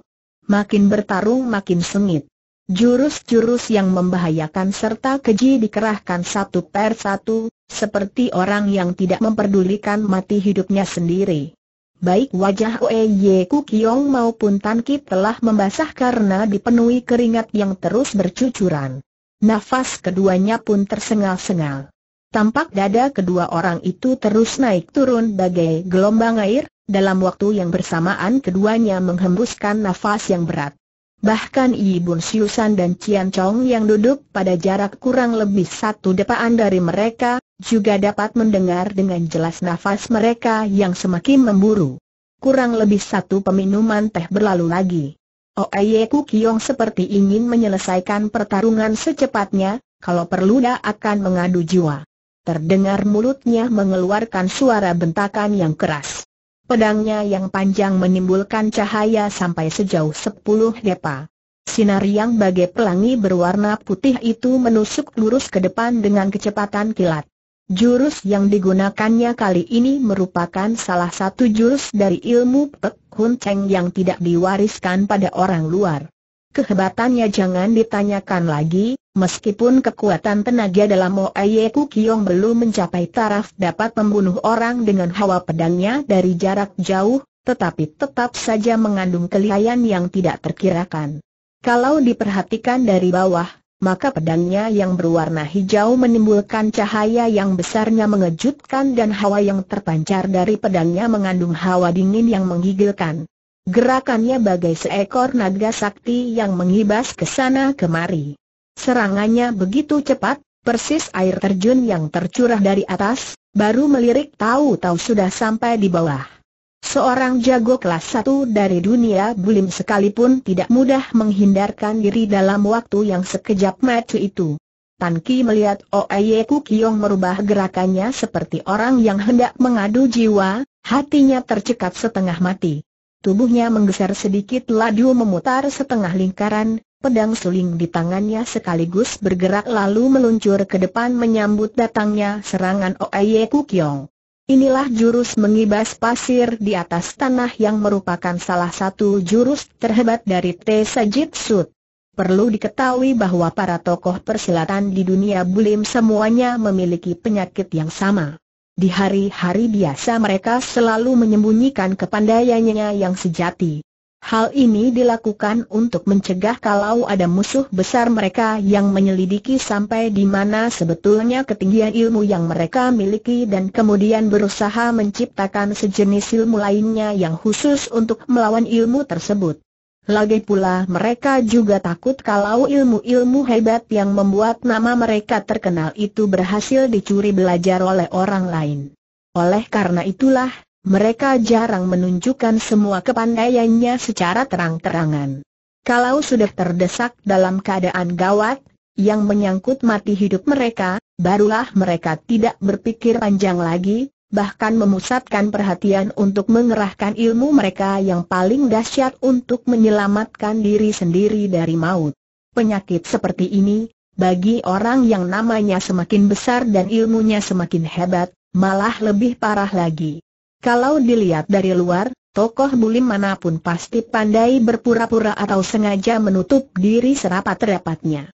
Makin bertarung makin sengit. Jurus-jurus yang membahayakan serta keji dikerahkan satu per satu, seperti orang yang tidak memperdulikan mati hidupnya sendiri. Baik wajah Oeye Kukyong maupun Tan Kip telah membasah karena dipenuhi keringat yang terus bercucuran. Nafas keduanya pun tersengal-sengal. Tampak dada kedua orang itu terus naik turun bagai gelombang air, dalam waktu yang bersamaan keduanya menghembuskan nafas yang berat. Bahkan Ibun Siusan dan Cian Chong yang duduk pada jarak kurang lebih satu depaan dari mereka, juga dapat mendengar dengan jelas nafas mereka yang semakin memburu. Kurang lebih satu peminuman teh berlalu lagi. Oeye oh, Kukyong seperti ingin menyelesaikan pertarungan secepatnya, kalau perlu dia akan mengadu jiwa. Terdengar mulutnya mengeluarkan suara bentakan yang keras. Pedangnya yang panjang menimbulkan cahaya sampai sejauh sepuluh depa. Sinar yang bagai pelangi berwarna putih itu menusuk lurus ke depan dengan kecepatan kilat. Jurus yang digunakannya kali ini merupakan salah satu jurus dari ilmu Pek Hun Cheng yang tidak diwariskan pada orang luar. Kehebatannya jangan ditanyakan lagi, meskipun kekuatan tenaga dalam Ku Kiong belum mencapai taraf dapat membunuh orang dengan hawa pedangnya dari jarak jauh, tetapi tetap saja mengandung kelihayan yang tidak terkirakan. Kalau diperhatikan dari bawah, maka pedangnya yang berwarna hijau menimbulkan cahaya yang besarnya mengejutkan dan hawa yang terpancar dari pedangnya mengandung hawa dingin yang menggigilkan. Gerakannya bagai seekor naga sakti yang mengibas ke sana kemari. Serangannya begitu cepat, persis air terjun yang tercurah dari atas, baru melirik tahu-tahu sudah sampai di bawah. Seorang jago kelas satu dari dunia bulim sekalipun tidak mudah menghindarkan diri dalam waktu yang sekejap mata itu. Tan Ki melihat Oeye Kukiong merubah gerakannya seperti orang yang hendak mengadu jiwa, hatinya tercekat setengah mati. Tubuhnya menggeser sedikit Ladu memutar setengah lingkaran, pedang suling di tangannya sekaligus bergerak lalu meluncur ke depan menyambut datangnya serangan Oye Kukyong. Inilah jurus mengibas pasir di atas tanah yang merupakan salah satu jurus terhebat dari Sajit Sud. Perlu diketahui bahwa para tokoh persilatan di dunia bulim semuanya memiliki penyakit yang sama. Di hari-hari biasa mereka selalu menyembunyikan kepandaiannya yang sejati. Hal ini dilakukan untuk mencegah kalau ada musuh besar mereka yang menyelidiki sampai di mana sebetulnya ketinggian ilmu yang mereka miliki dan kemudian berusaha menciptakan sejenis ilmu lainnya yang khusus untuk melawan ilmu tersebut. Lagi pula mereka juga takut kalau ilmu-ilmu hebat yang membuat nama mereka terkenal itu berhasil dicuri belajar oleh orang lain. Oleh karena itulah, mereka jarang menunjukkan semua kepandaiannya secara terang-terangan. Kalau sudah terdesak dalam keadaan gawat, yang menyangkut mati hidup mereka, barulah mereka tidak berpikir panjang lagi, bahkan memusatkan perhatian untuk mengerahkan ilmu mereka yang paling dahsyat untuk menyelamatkan diri sendiri dari maut. Penyakit seperti ini, bagi orang yang namanya semakin besar dan ilmunya semakin hebat, malah lebih parah lagi. Kalau dilihat dari luar, tokoh bulim manapun pasti pandai berpura-pura atau sengaja menutup diri serapat-rapatnya.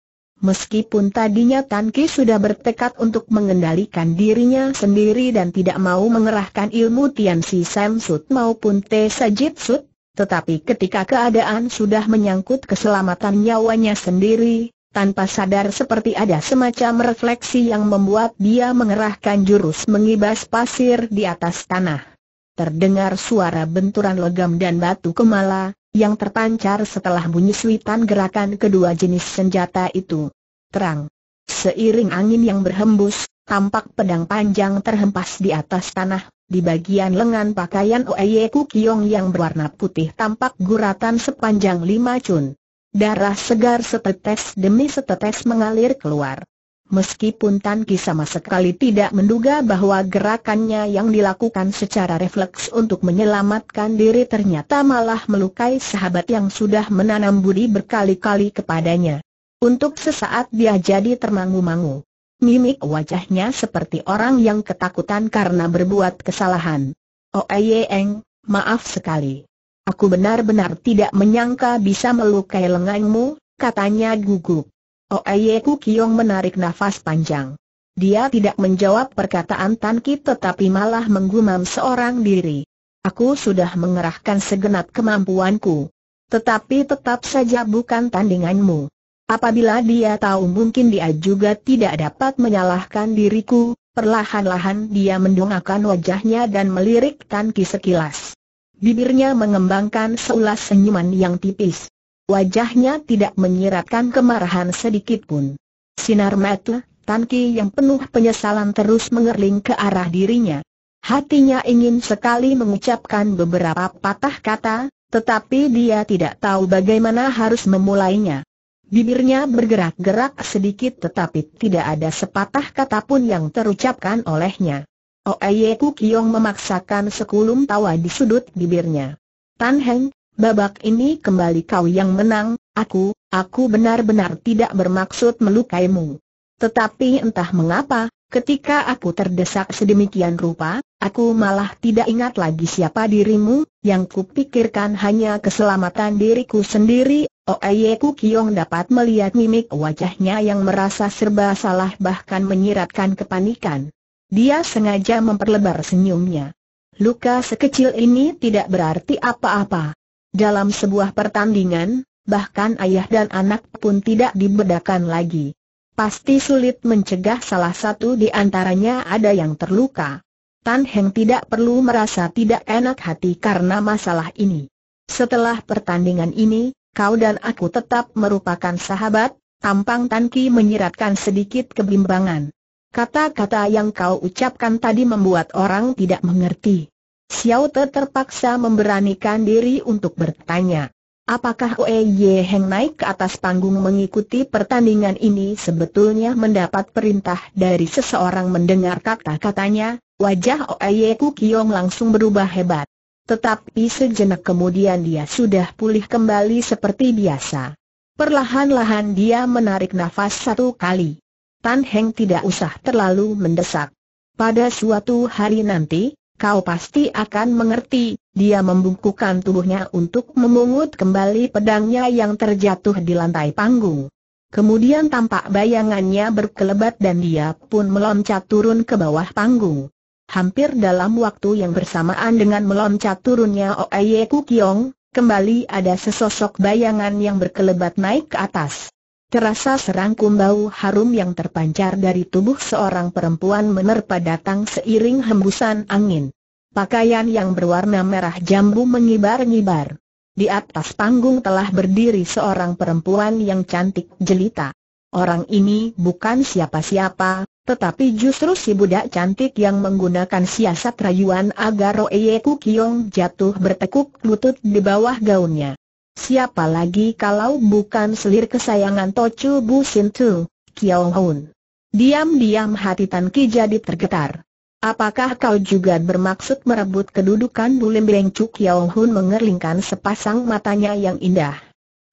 Meskipun tadinya Tan Ki sudah bertekad untuk mengendalikan dirinya sendiri dan tidak mau mengerahkan ilmu Tian Si Sam Sut maupun Te Sajit Sut, tetapi ketika keadaan sudah menyangkut keselamatan nyawanya sendiri, tanpa sadar seperti ada semacam refleksi yang membuat dia mengerahkan jurus mengibas pasir di atas tanah. Terdengar suara benturan logam dan batu kemala, yang terpancar setelah bunyi suitan gerakan kedua jenis senjata itu. Terang. Seiring angin yang berhembus, tampak pedang panjang terhempas di atas tanah, di bagian lengan pakaian Oeye Kukiong yang berwarna putih tampak guratan sepanjang lima cun. Darah segar setetes demi setetes mengalir keluar. Meskipun Tan Ki sama sekali tidak menduga bahwa gerakannya yang dilakukan secara refleks untuk menyelamatkan diri ternyata malah melukai sahabat yang sudah menanam budi berkali-kali kepadanya. Untuk sesaat dia jadi termangu-mangu. Mimik wajahnya seperti orang yang ketakutan karena berbuat kesalahan. Aye oh, eh, Eng, maaf sekali. Aku benar-benar tidak menyangka bisa melukai lenganmu, katanya gugup. Oh, Ku Kiong menarik nafas panjang. Dia tidak menjawab perkataan Tan Ki tetapi malah menggumam seorang diri. Aku sudah mengerahkan segenap kemampuanku. Tetapi tetap saja bukan tandinganmu. Apabila dia tahu mungkin dia juga tidak dapat menyalahkan diriku, perlahan-lahan dia mendongakkan wajahnya dan melirik Tan Ki sekilas. Bibirnya mengembangkan seulas senyuman yang tipis. Wajahnya tidak menyiratkan kemarahan sedikit pun. Sinar mata, Tan yang penuh penyesalan terus mengerling ke arah dirinya. Hatinya ingin sekali mengucapkan beberapa patah kata, tetapi dia tidak tahu bagaimana harus memulainya. Bibirnya bergerak-gerak sedikit tetapi tidak ada sepatah kata pun yang terucapkan olehnya. Oeye Kukyong memaksakan sekulum tawa di sudut bibirnya. Tan Heng, Babak ini kembali kau yang menang, aku, aku benar-benar tidak bermaksud melukaimu. Tetapi entah mengapa, ketika aku terdesak sedemikian rupa, aku malah tidak ingat lagi siapa dirimu, yang kupikirkan hanya keselamatan diriku sendiri. Oeyeku Kiong dapat melihat mimik wajahnya yang merasa serba salah bahkan menyiratkan kepanikan. Dia sengaja memperlebar senyumnya. Luka sekecil ini tidak berarti apa-apa. Dalam sebuah pertandingan, bahkan ayah dan anak pun tidak dibedakan lagi. Pasti sulit mencegah salah satu di antaranya ada yang terluka. Tan Heng tidak perlu merasa tidak enak hati karena masalah ini. Setelah pertandingan ini, kau dan aku tetap merupakan sahabat, tampang Tan Ki menyiratkan sedikit kebimbangan. Kata-kata yang kau ucapkan tadi membuat orang tidak mengerti. Xiao Te terpaksa memberanikan diri untuk bertanya. Apakah Oe Ye Heng naik ke atas panggung mengikuti pertandingan ini sebetulnya mendapat perintah dari seseorang mendengar kata-katanya, wajah Oe Ye Kukiong langsung berubah hebat. Tetapi sejenak kemudian dia sudah pulih kembali seperti biasa. Perlahan-lahan dia menarik nafas satu kali. Tan Heng tidak usah terlalu mendesak. Pada suatu hari nanti, kau pasti akan mengerti, dia membungkukkan tubuhnya untuk memungut kembali pedangnya yang terjatuh di lantai panggung. Kemudian tampak bayangannya berkelebat dan dia pun meloncat turun ke bawah panggung. Hampir dalam waktu yang bersamaan dengan meloncat turunnya Oeye Kukyong, kembali ada sesosok bayangan yang berkelebat naik ke atas. Terasa serangkum bau harum yang terpancar dari tubuh seorang perempuan menerpa datang seiring hembusan angin. Pakaian yang berwarna merah jambu mengibar-ngibar. Di atas panggung telah berdiri seorang perempuan yang cantik jelita. Orang ini bukan siapa-siapa, tetapi justru si budak cantik yang menggunakan siasat rayuan agar Roye Kukyong jatuh bertekuk lutut di bawah gaunnya. Siapa lagi kalau bukan selir kesayangan Tochu Bu Sintu, Kiao Hun. Diam-diam hati Tan Ki jadi tergetar. Apakah kau juga bermaksud merebut kedudukan Bulim Beng Chu Kiao Hun mengerlingkan sepasang matanya yang indah.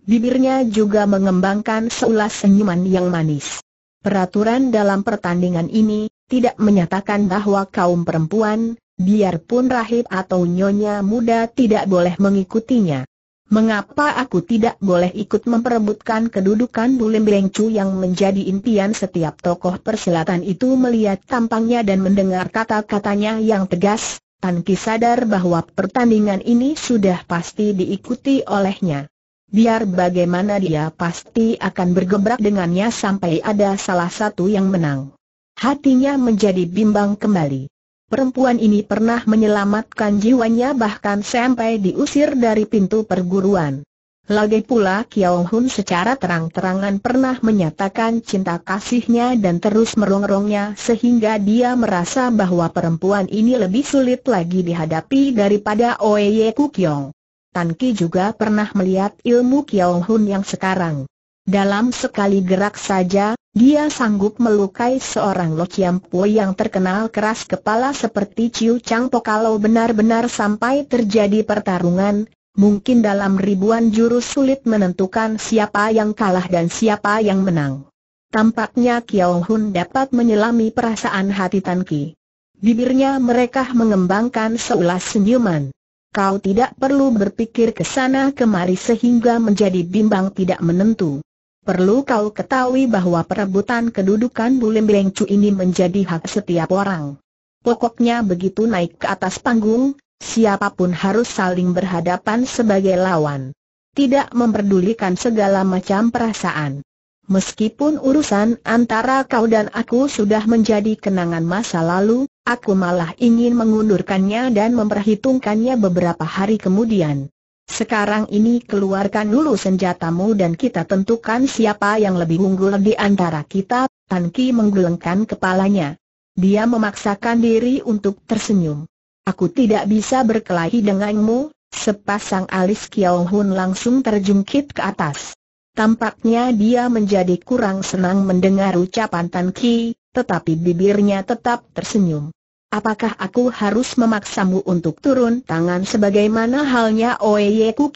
Bibirnya juga mengembangkan seulas senyuman yang manis. Peraturan dalam pertandingan ini, tidak menyatakan bahwa kaum perempuan, biarpun rahib atau nyonya muda tidak boleh mengikutinya. Mengapa aku tidak boleh ikut memperebutkan kedudukan Bulim Bengcu yang menjadi impian setiap tokoh persilatan itu melihat tampangnya dan mendengar kata-katanya yang tegas, Tanki sadar bahwa pertandingan ini sudah pasti diikuti olehnya. Biar bagaimana dia pasti akan bergebrak dengannya sampai ada salah satu yang menang. Hatinya menjadi bimbang kembali perempuan ini pernah menyelamatkan jiwanya bahkan sampai diusir dari pintu perguruan. Lagi pula Kiao Hun secara terang-terangan pernah menyatakan cinta kasihnya dan terus merongrongnya sehingga dia merasa bahwa perempuan ini lebih sulit lagi dihadapi daripada Oye Kukyong. Tan Ki juga pernah melihat ilmu Kiao Hun yang sekarang. Dalam sekali gerak saja, dia sanggup melukai seorang Lo Chiam Po yang terkenal keras kepala seperti Chiu Chang Po kalau benar-benar sampai terjadi pertarungan, mungkin dalam ribuan jurus sulit menentukan siapa yang kalah dan siapa yang menang. Tampaknya Kiao Hun dapat menyelami perasaan hati Tan Ki. Bibirnya mereka mengembangkan seulas senyuman. Kau tidak perlu berpikir ke sana kemari sehingga menjadi bimbang tidak menentu. Perlu kau ketahui bahwa perebutan kedudukan Bulim Lengcu ini menjadi hak setiap orang. Pokoknya begitu naik ke atas panggung, siapapun harus saling berhadapan sebagai lawan. Tidak memperdulikan segala macam perasaan. Meskipun urusan antara kau dan aku sudah menjadi kenangan masa lalu, aku malah ingin mengundurkannya dan memperhitungkannya beberapa hari kemudian. Sekarang ini keluarkan dulu senjatamu dan kita tentukan siapa yang lebih unggul di antara kita, Tan Ki menggelengkan kepalanya. Dia memaksakan diri untuk tersenyum. Aku tidak bisa berkelahi denganmu, sepasang alis Kiao Hun langsung terjungkit ke atas. Tampaknya dia menjadi kurang senang mendengar ucapan Tan Ki, tetapi bibirnya tetap tersenyum. Apakah aku harus memaksamu untuk turun tangan sebagaimana halnya Oye Ku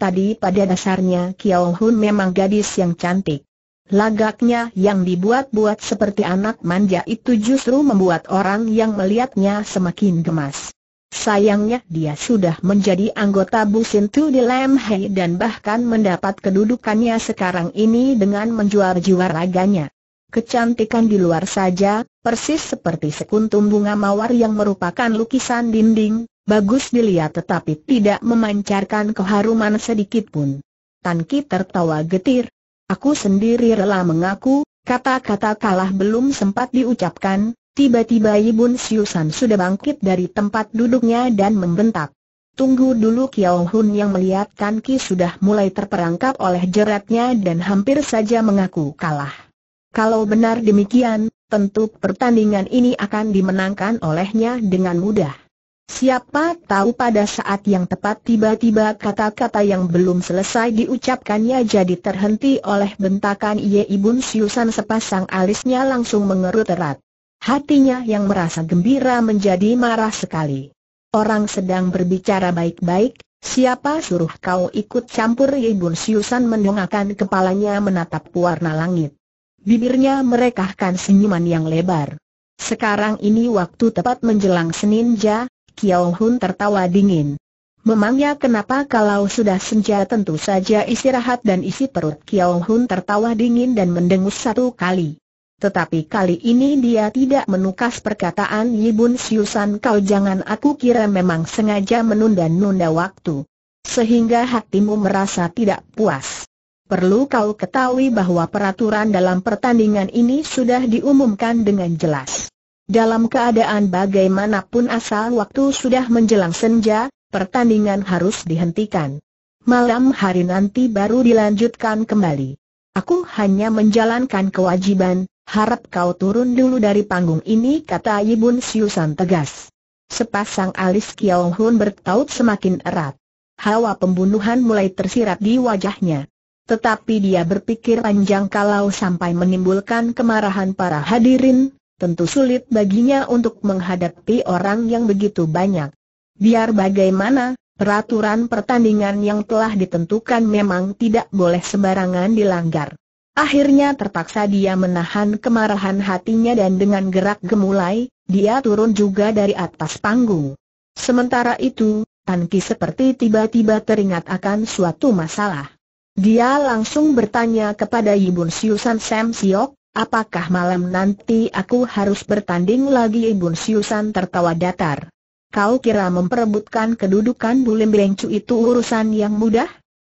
tadi pada dasarnya Kiao Hun memang gadis yang cantik. Lagaknya yang dibuat-buat seperti anak manja itu justru membuat orang yang melihatnya semakin gemas. Sayangnya dia sudah menjadi anggota Busintu di Lam Hai dan bahkan mendapat kedudukannya sekarang ini dengan menjual jiwa raganya. Kecantikan di luar saja, persis seperti sekuntum bunga mawar yang merupakan lukisan dinding, bagus dilihat tetapi tidak memancarkan keharuman sedikit pun. Tan Ki tertawa getir. Aku sendiri rela mengaku, kata-kata kalah belum sempat diucapkan, tiba-tiba Ibun Siusan sudah bangkit dari tempat duduknya dan membentak. Tunggu dulu Kiao Hun yang melihat Tan Ki sudah mulai terperangkap oleh jeratnya dan hampir saja mengaku kalah. Kalau benar demikian, tentu pertandingan ini akan dimenangkan olehnya dengan mudah. Siapa tahu pada saat yang tepat tiba-tiba kata-kata yang belum selesai diucapkannya jadi terhenti oleh bentakan Ye Ibun Siusan sepasang alisnya langsung mengerut erat. Hatinya yang merasa gembira menjadi marah sekali. Orang sedang berbicara baik-baik, siapa suruh kau ikut campur Ye Ibun Siusan mendongakkan kepalanya menatap warna langit. Bibirnya merekahkan senyuman yang lebar. Sekarang ini waktu tepat menjelang seninja, Kiao Hun tertawa dingin. Memangnya kenapa kalau sudah senja tentu saja istirahat dan isi perut Kiao Hun tertawa dingin dan mendengus satu kali. Tetapi kali ini dia tidak menukas perkataan Yibun Siusan kau jangan aku kira memang sengaja menunda-nunda waktu. Sehingga hatimu merasa tidak puas. Perlu kau ketahui bahwa peraturan dalam pertandingan ini sudah diumumkan dengan jelas. Dalam keadaan bagaimanapun asal waktu sudah menjelang senja, pertandingan harus dihentikan. Malam hari nanti baru dilanjutkan kembali. Aku hanya menjalankan kewajiban, harap kau turun dulu dari panggung ini kata Yibun Siusan tegas. Sepasang alis Kiao Hun bertaut semakin erat. Hawa pembunuhan mulai tersirat di wajahnya. Tetapi dia berpikir panjang kalau sampai menimbulkan kemarahan para hadirin, tentu sulit baginya untuk menghadapi orang yang begitu banyak. Biar bagaimana, peraturan pertandingan yang telah ditentukan memang tidak boleh sembarangan dilanggar. Akhirnya terpaksa dia menahan kemarahan hatinya dan dengan gerak gemulai, dia turun juga dari atas panggung. Sementara itu, Tan seperti tiba-tiba teringat akan suatu masalah. Dia langsung bertanya kepada Ibu Siusan Sam Siok, apakah malam nanti aku harus bertanding lagi Ibu Siusan tertawa datar. Kau kira memperebutkan kedudukan Bulim Bengcu itu urusan yang mudah?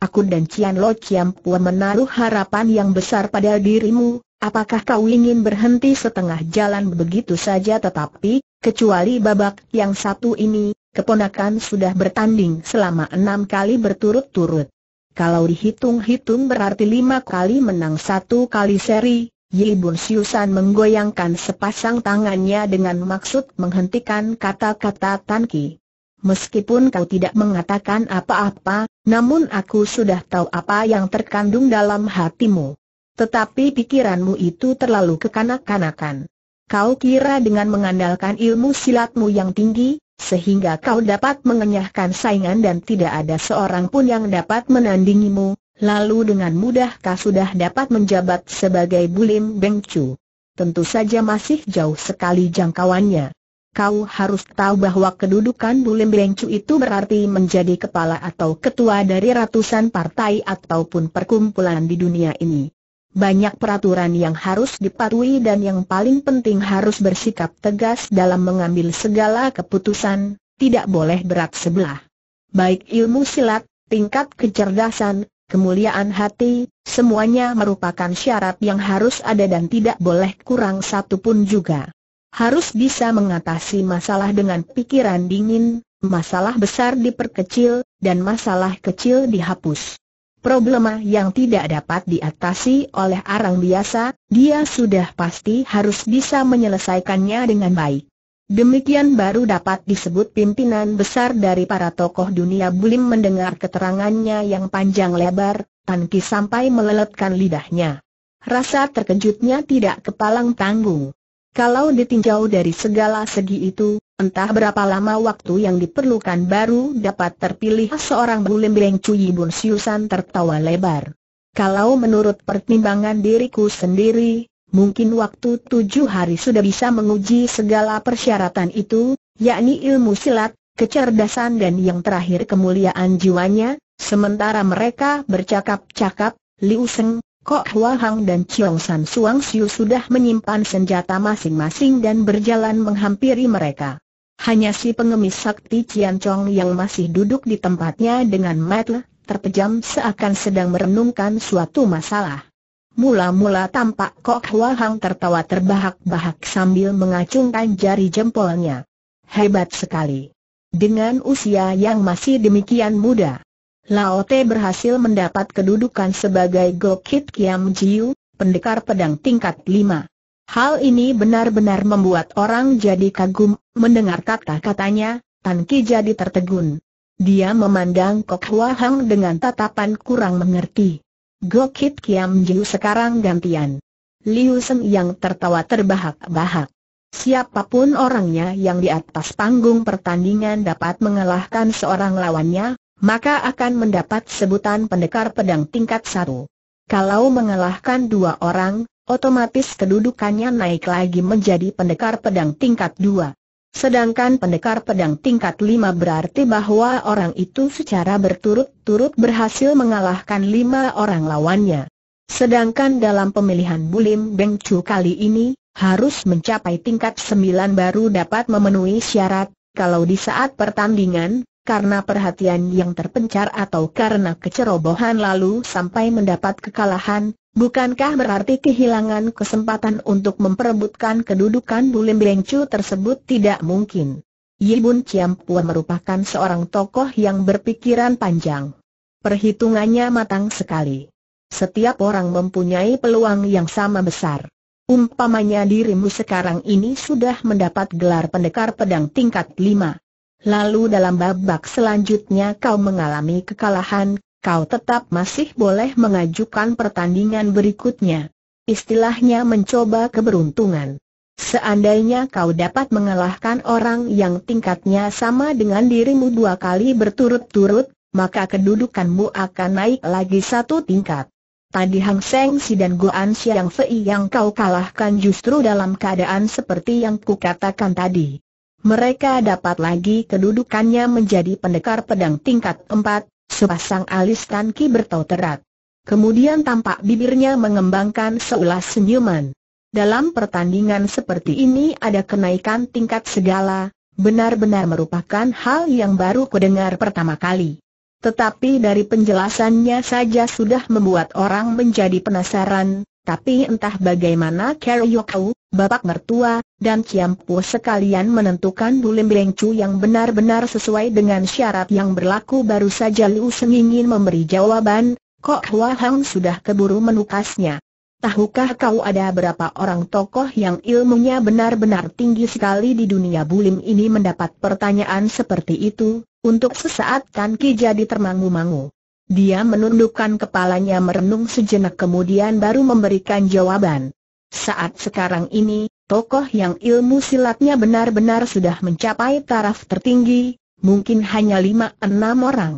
Aku dan Cian Lo Ciam Pua menaruh harapan yang besar pada dirimu, apakah kau ingin berhenti setengah jalan begitu saja tetapi, kecuali babak yang satu ini, keponakan sudah bertanding selama enam kali berturut-turut. Kalau dihitung-hitung berarti lima kali menang satu kali seri, Yi Bun Siusan menggoyangkan sepasang tangannya dengan maksud menghentikan kata-kata Tan Ki. Meskipun kau tidak mengatakan apa-apa, namun aku sudah tahu apa yang terkandung dalam hatimu. Tetapi pikiranmu itu terlalu kekanak-kanakan. Kau kira dengan mengandalkan ilmu silatmu yang tinggi, sehingga kau dapat mengenyahkan saingan dan tidak ada seorang pun yang dapat menandingimu, lalu dengan mudah kau sudah dapat menjabat sebagai Bulim Bengcu. Tentu saja masih jauh sekali jangkauannya. Kau harus tahu bahwa kedudukan Bulim Bengcu itu berarti menjadi kepala atau ketua dari ratusan partai ataupun perkumpulan di dunia ini. Banyak peraturan yang harus dipatuhi dan yang paling penting harus bersikap tegas dalam mengambil segala keputusan, tidak boleh berat sebelah. Baik ilmu silat, tingkat kecerdasan, kemuliaan hati, semuanya merupakan syarat yang harus ada dan tidak boleh kurang satu pun juga. Harus bisa mengatasi masalah dengan pikiran dingin, masalah besar diperkecil, dan masalah kecil dihapus problema yang tidak dapat diatasi oleh Arang biasa, dia sudah pasti harus bisa menyelesaikannya dengan baik. Demikian baru dapat disebut pimpinan besar dari para tokoh dunia bulim mendengar keterangannya yang panjang lebar, tanki sampai meleletkan lidahnya. Rasa terkejutnya tidak kepalang tanggung. Kalau ditinjau dari segala segi itu, Entah berapa lama waktu yang diperlukan baru dapat terpilih seorang bulim cuyi Bun Siusan tertawa lebar. Kalau menurut pertimbangan diriku sendiri, mungkin waktu tujuh hari sudah bisa menguji segala persyaratan itu, yakni ilmu silat, kecerdasan dan yang terakhir kemuliaan jiwanya, sementara mereka bercakap-cakap, Liu Seng, Kok Hua Hang dan Chiong San Suang Siu sudah menyimpan senjata masing-masing dan berjalan menghampiri mereka. Hanya si pengemis sakti Cian Chong yang masih duduk di tempatnya dengan mata terpejam seakan sedang merenungkan suatu masalah. Mula-mula tampak Kok Hwa Hang tertawa terbahak-bahak sambil mengacungkan jari jempolnya. Hebat sekali. Dengan usia yang masih demikian muda, Lao Te berhasil mendapat kedudukan sebagai Gokit Kiam Jiu, pendekar pedang tingkat 5. Hal ini benar-benar membuat orang jadi kagum, mendengar kata-katanya, Tan Ki jadi tertegun. Dia memandang Kok Hua Hang dengan tatapan kurang mengerti. Gokit Kiam Jiu sekarang gantian. Liu Seng yang tertawa terbahak-bahak. Siapapun orangnya yang di atas panggung pertandingan dapat mengalahkan seorang lawannya, maka akan mendapat sebutan pendekar pedang tingkat satu. Kalau mengalahkan dua orang, otomatis kedudukannya naik lagi menjadi pendekar pedang tingkat 2. Sedangkan pendekar pedang tingkat 5 berarti bahwa orang itu secara berturut-turut berhasil mengalahkan lima orang lawannya. Sedangkan dalam pemilihan Bulim Beng kali ini, harus mencapai tingkat 9 baru dapat memenuhi syarat, kalau di saat pertandingan, karena perhatian yang terpencar atau karena kecerobohan lalu sampai mendapat kekalahan, bukankah berarti kehilangan kesempatan untuk memperebutkan kedudukan Bulim Bengcu tersebut tidak mungkin. Yibun Ciampua merupakan seorang tokoh yang berpikiran panjang. Perhitungannya matang sekali. Setiap orang mempunyai peluang yang sama besar. Umpamanya dirimu sekarang ini sudah mendapat gelar pendekar pedang tingkat 5 Lalu dalam babak selanjutnya kau mengalami kekalahan, kau tetap masih boleh mengajukan pertandingan berikutnya. Istilahnya mencoba keberuntungan. Seandainya kau dapat mengalahkan orang yang tingkatnya sama dengan dirimu dua kali berturut-turut, maka kedudukanmu akan naik lagi satu tingkat. Tadi Hang Seng Si dan Goan Siang Fei yang kau kalahkan justru dalam keadaan seperti yang kukatakan tadi mereka dapat lagi kedudukannya menjadi pendekar pedang tingkat empat. sepasang alis Tan Ki terat. Kemudian tampak bibirnya mengembangkan seulas senyuman. Dalam pertandingan seperti ini ada kenaikan tingkat segala, benar-benar merupakan hal yang baru kudengar pertama kali. Tetapi dari penjelasannya saja sudah membuat orang menjadi penasaran, tapi entah bagaimana Yokau, bapak mertua, dan Ciampu sekalian menentukan Bulim Beng Chu yang benar-benar sesuai dengan syarat yang berlaku baru saja Liu Seng ingin memberi jawaban, Kok Hua Hang sudah keburu menukasnya. Tahukah kau ada berapa orang tokoh yang ilmunya benar-benar tinggi sekali di dunia bulim ini mendapat pertanyaan seperti itu, untuk sesaat Tan Ki jadi termangu-mangu. Dia menundukkan kepalanya merenung sejenak kemudian baru memberikan jawaban. Saat sekarang ini, tokoh yang ilmu silatnya benar-benar sudah mencapai taraf tertinggi, mungkin hanya lima enam orang.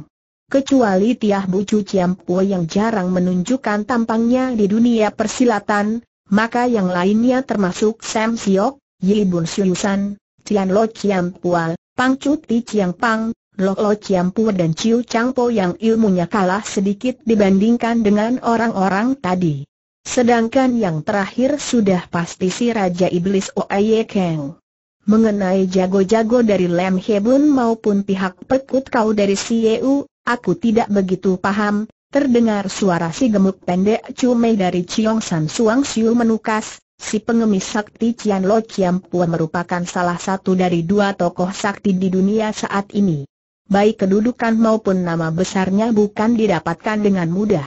Kecuali Tiah Bucu Ciampo yang jarang menunjukkan tampangnya di dunia persilatan, maka yang lainnya termasuk Sam Siok, Yi Bun Siusan, Tian Lo Ciampual, Pang Cuti Ciang Pang, Lo Lo Ciampu dan Ciu Changpo yang ilmunya kalah sedikit dibandingkan dengan orang-orang tadi. Sedangkan yang terakhir sudah pasti si Raja Iblis Oye Keng. Mengenai jago-jago dari Lem Hebun maupun pihak pekut kau dari Sieu, aku tidak begitu paham, Terdengar suara si gemuk pendek Cumei dari Chiong San Suang Siu menukas, si pengemis sakti Cian Lo Chiam Pua merupakan salah satu dari dua tokoh sakti di dunia saat ini baik kedudukan maupun nama besarnya bukan didapatkan dengan mudah.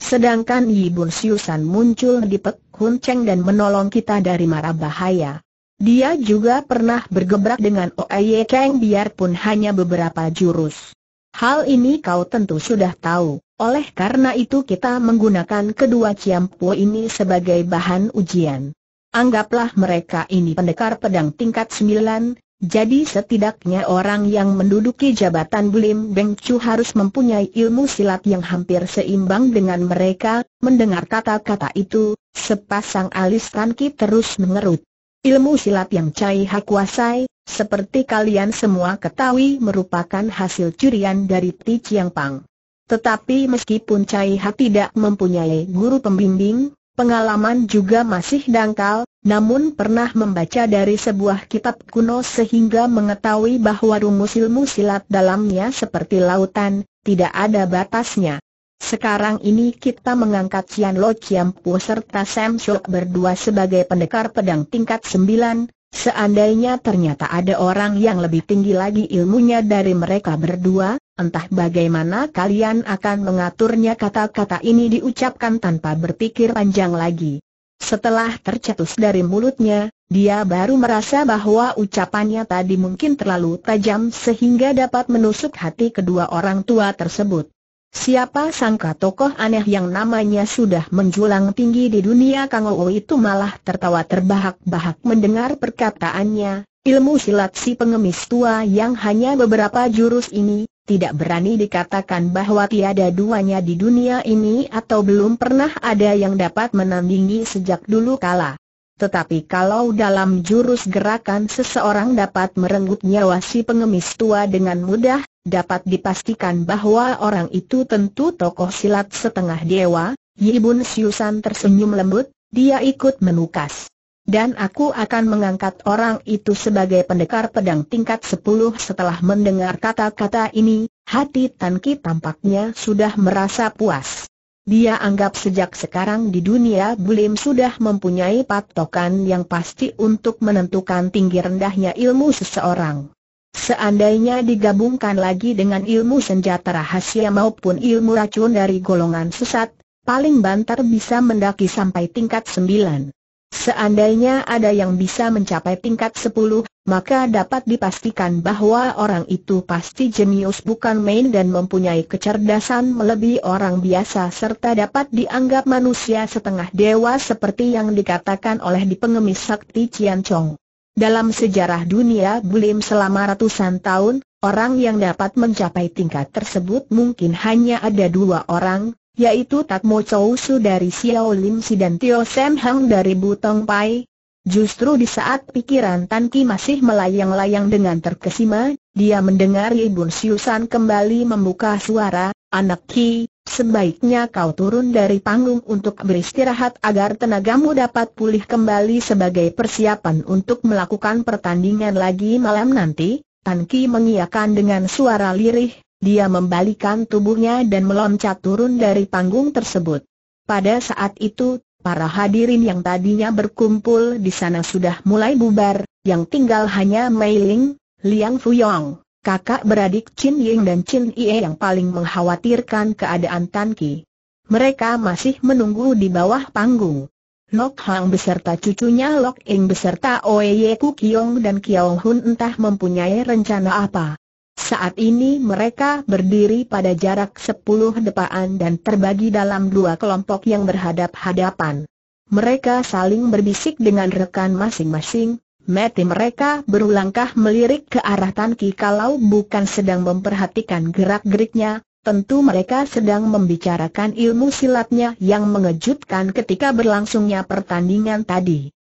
Sedangkan Yibun Siusan muncul di Pek Hun Cheng dan menolong kita dari mara bahaya. Dia juga pernah bergebrak dengan Oye Kang biarpun hanya beberapa jurus. Hal ini kau tentu sudah tahu, oleh karena itu kita menggunakan kedua ciampu ini sebagai bahan ujian. Anggaplah mereka ini pendekar pedang tingkat sembilan. Jadi setidaknya orang yang menduduki jabatan Bulim Beng Chu harus mempunyai ilmu silat yang hampir seimbang dengan mereka, mendengar kata-kata itu, sepasang alis Tan Ki terus mengerut. Ilmu silat yang Cai Ha kuasai, seperti kalian semua ketahui merupakan hasil curian dari Ti Chiang Pang. Tetapi meskipun Cai Ha tidak mempunyai guru pembimbing, pengalaman juga masih dangkal, namun pernah membaca dari sebuah kitab kuno sehingga mengetahui bahwa rumus ilmu silat dalamnya seperti lautan, tidak ada batasnya. Sekarang ini kita mengangkat Cian Lo Chiam Pu serta Sam Shok berdua sebagai pendekar pedang tingkat sembilan. seandainya ternyata ada orang yang lebih tinggi lagi ilmunya dari mereka berdua, entah bagaimana kalian akan mengaturnya kata-kata ini diucapkan tanpa berpikir panjang lagi. Setelah tercetus dari mulutnya, dia baru merasa bahwa ucapannya tadi mungkin terlalu tajam sehingga dapat menusuk hati kedua orang tua tersebut. Siapa sangka tokoh aneh yang namanya sudah menjulang tinggi di dunia Kang Ou itu malah tertawa terbahak-bahak mendengar perkataannya, ilmu silat si pengemis tua yang hanya beberapa jurus ini, tidak berani dikatakan bahwa tiada duanya di dunia ini atau belum pernah ada yang dapat menandingi sejak dulu kala. Tetapi kalau dalam jurus gerakan seseorang dapat merenggut nyawa si pengemis tua dengan mudah, dapat dipastikan bahwa orang itu tentu tokoh silat setengah dewa, Yibun Siusan tersenyum lembut, dia ikut menukas. Dan aku akan mengangkat orang itu sebagai pendekar pedang tingkat 10 setelah mendengar kata-kata ini, hati Tan Ki tampaknya sudah merasa puas. Dia anggap sejak sekarang di dunia bulim sudah mempunyai patokan yang pasti untuk menentukan tinggi rendahnya ilmu seseorang. Seandainya digabungkan lagi dengan ilmu senjata rahasia maupun ilmu racun dari golongan sesat, paling banter bisa mendaki sampai tingkat 9. Seandainya ada yang bisa mencapai tingkat 10, maka dapat dipastikan bahwa orang itu pasti jenius bukan main dan mempunyai kecerdasan melebihi orang biasa serta dapat dianggap manusia setengah dewa seperti yang dikatakan oleh di pengemis sakti Cian Chong. Dalam sejarah dunia bulim selama ratusan tahun, orang yang dapat mencapai tingkat tersebut mungkin hanya ada dua orang, yaitu Tak Mo Chou Su dari Xiao Lim Si dan Tio Sam Hang dari Butong Pai. Justru di saat pikiran Tan Ki masih melayang-layang dengan terkesima, dia mendengar Ibun Siusan kembali membuka suara, Anak Ki, sebaiknya kau turun dari panggung untuk beristirahat agar tenagamu dapat pulih kembali sebagai persiapan untuk melakukan pertandingan lagi malam nanti. Tan Ki mengiakan dengan suara lirih, dia membalikan tubuhnya dan meloncat turun dari panggung tersebut. Pada saat itu, para hadirin yang tadinya berkumpul di sana sudah mulai bubar, yang tinggal hanya Mei Ling, Liang Fuyong, kakak beradik Chin Ying dan Chin Yi yang paling mengkhawatirkan keadaan Tan Ki. Mereka masih menunggu di bawah panggung. Lok Hang beserta cucunya Lok Ing beserta Oye Ku Kiong dan Kiong Hun entah mempunyai rencana apa. Saat ini mereka berdiri pada jarak sepuluh depaan dan terbagi dalam dua kelompok yang berhadap-hadapan. Mereka saling berbisik dengan rekan masing-masing, mati mereka berulangkah melirik ke arah Tan kalau bukan sedang memperhatikan gerak-geriknya, tentu mereka sedang membicarakan ilmu silatnya yang mengejutkan ketika berlangsungnya pertandingan tadi.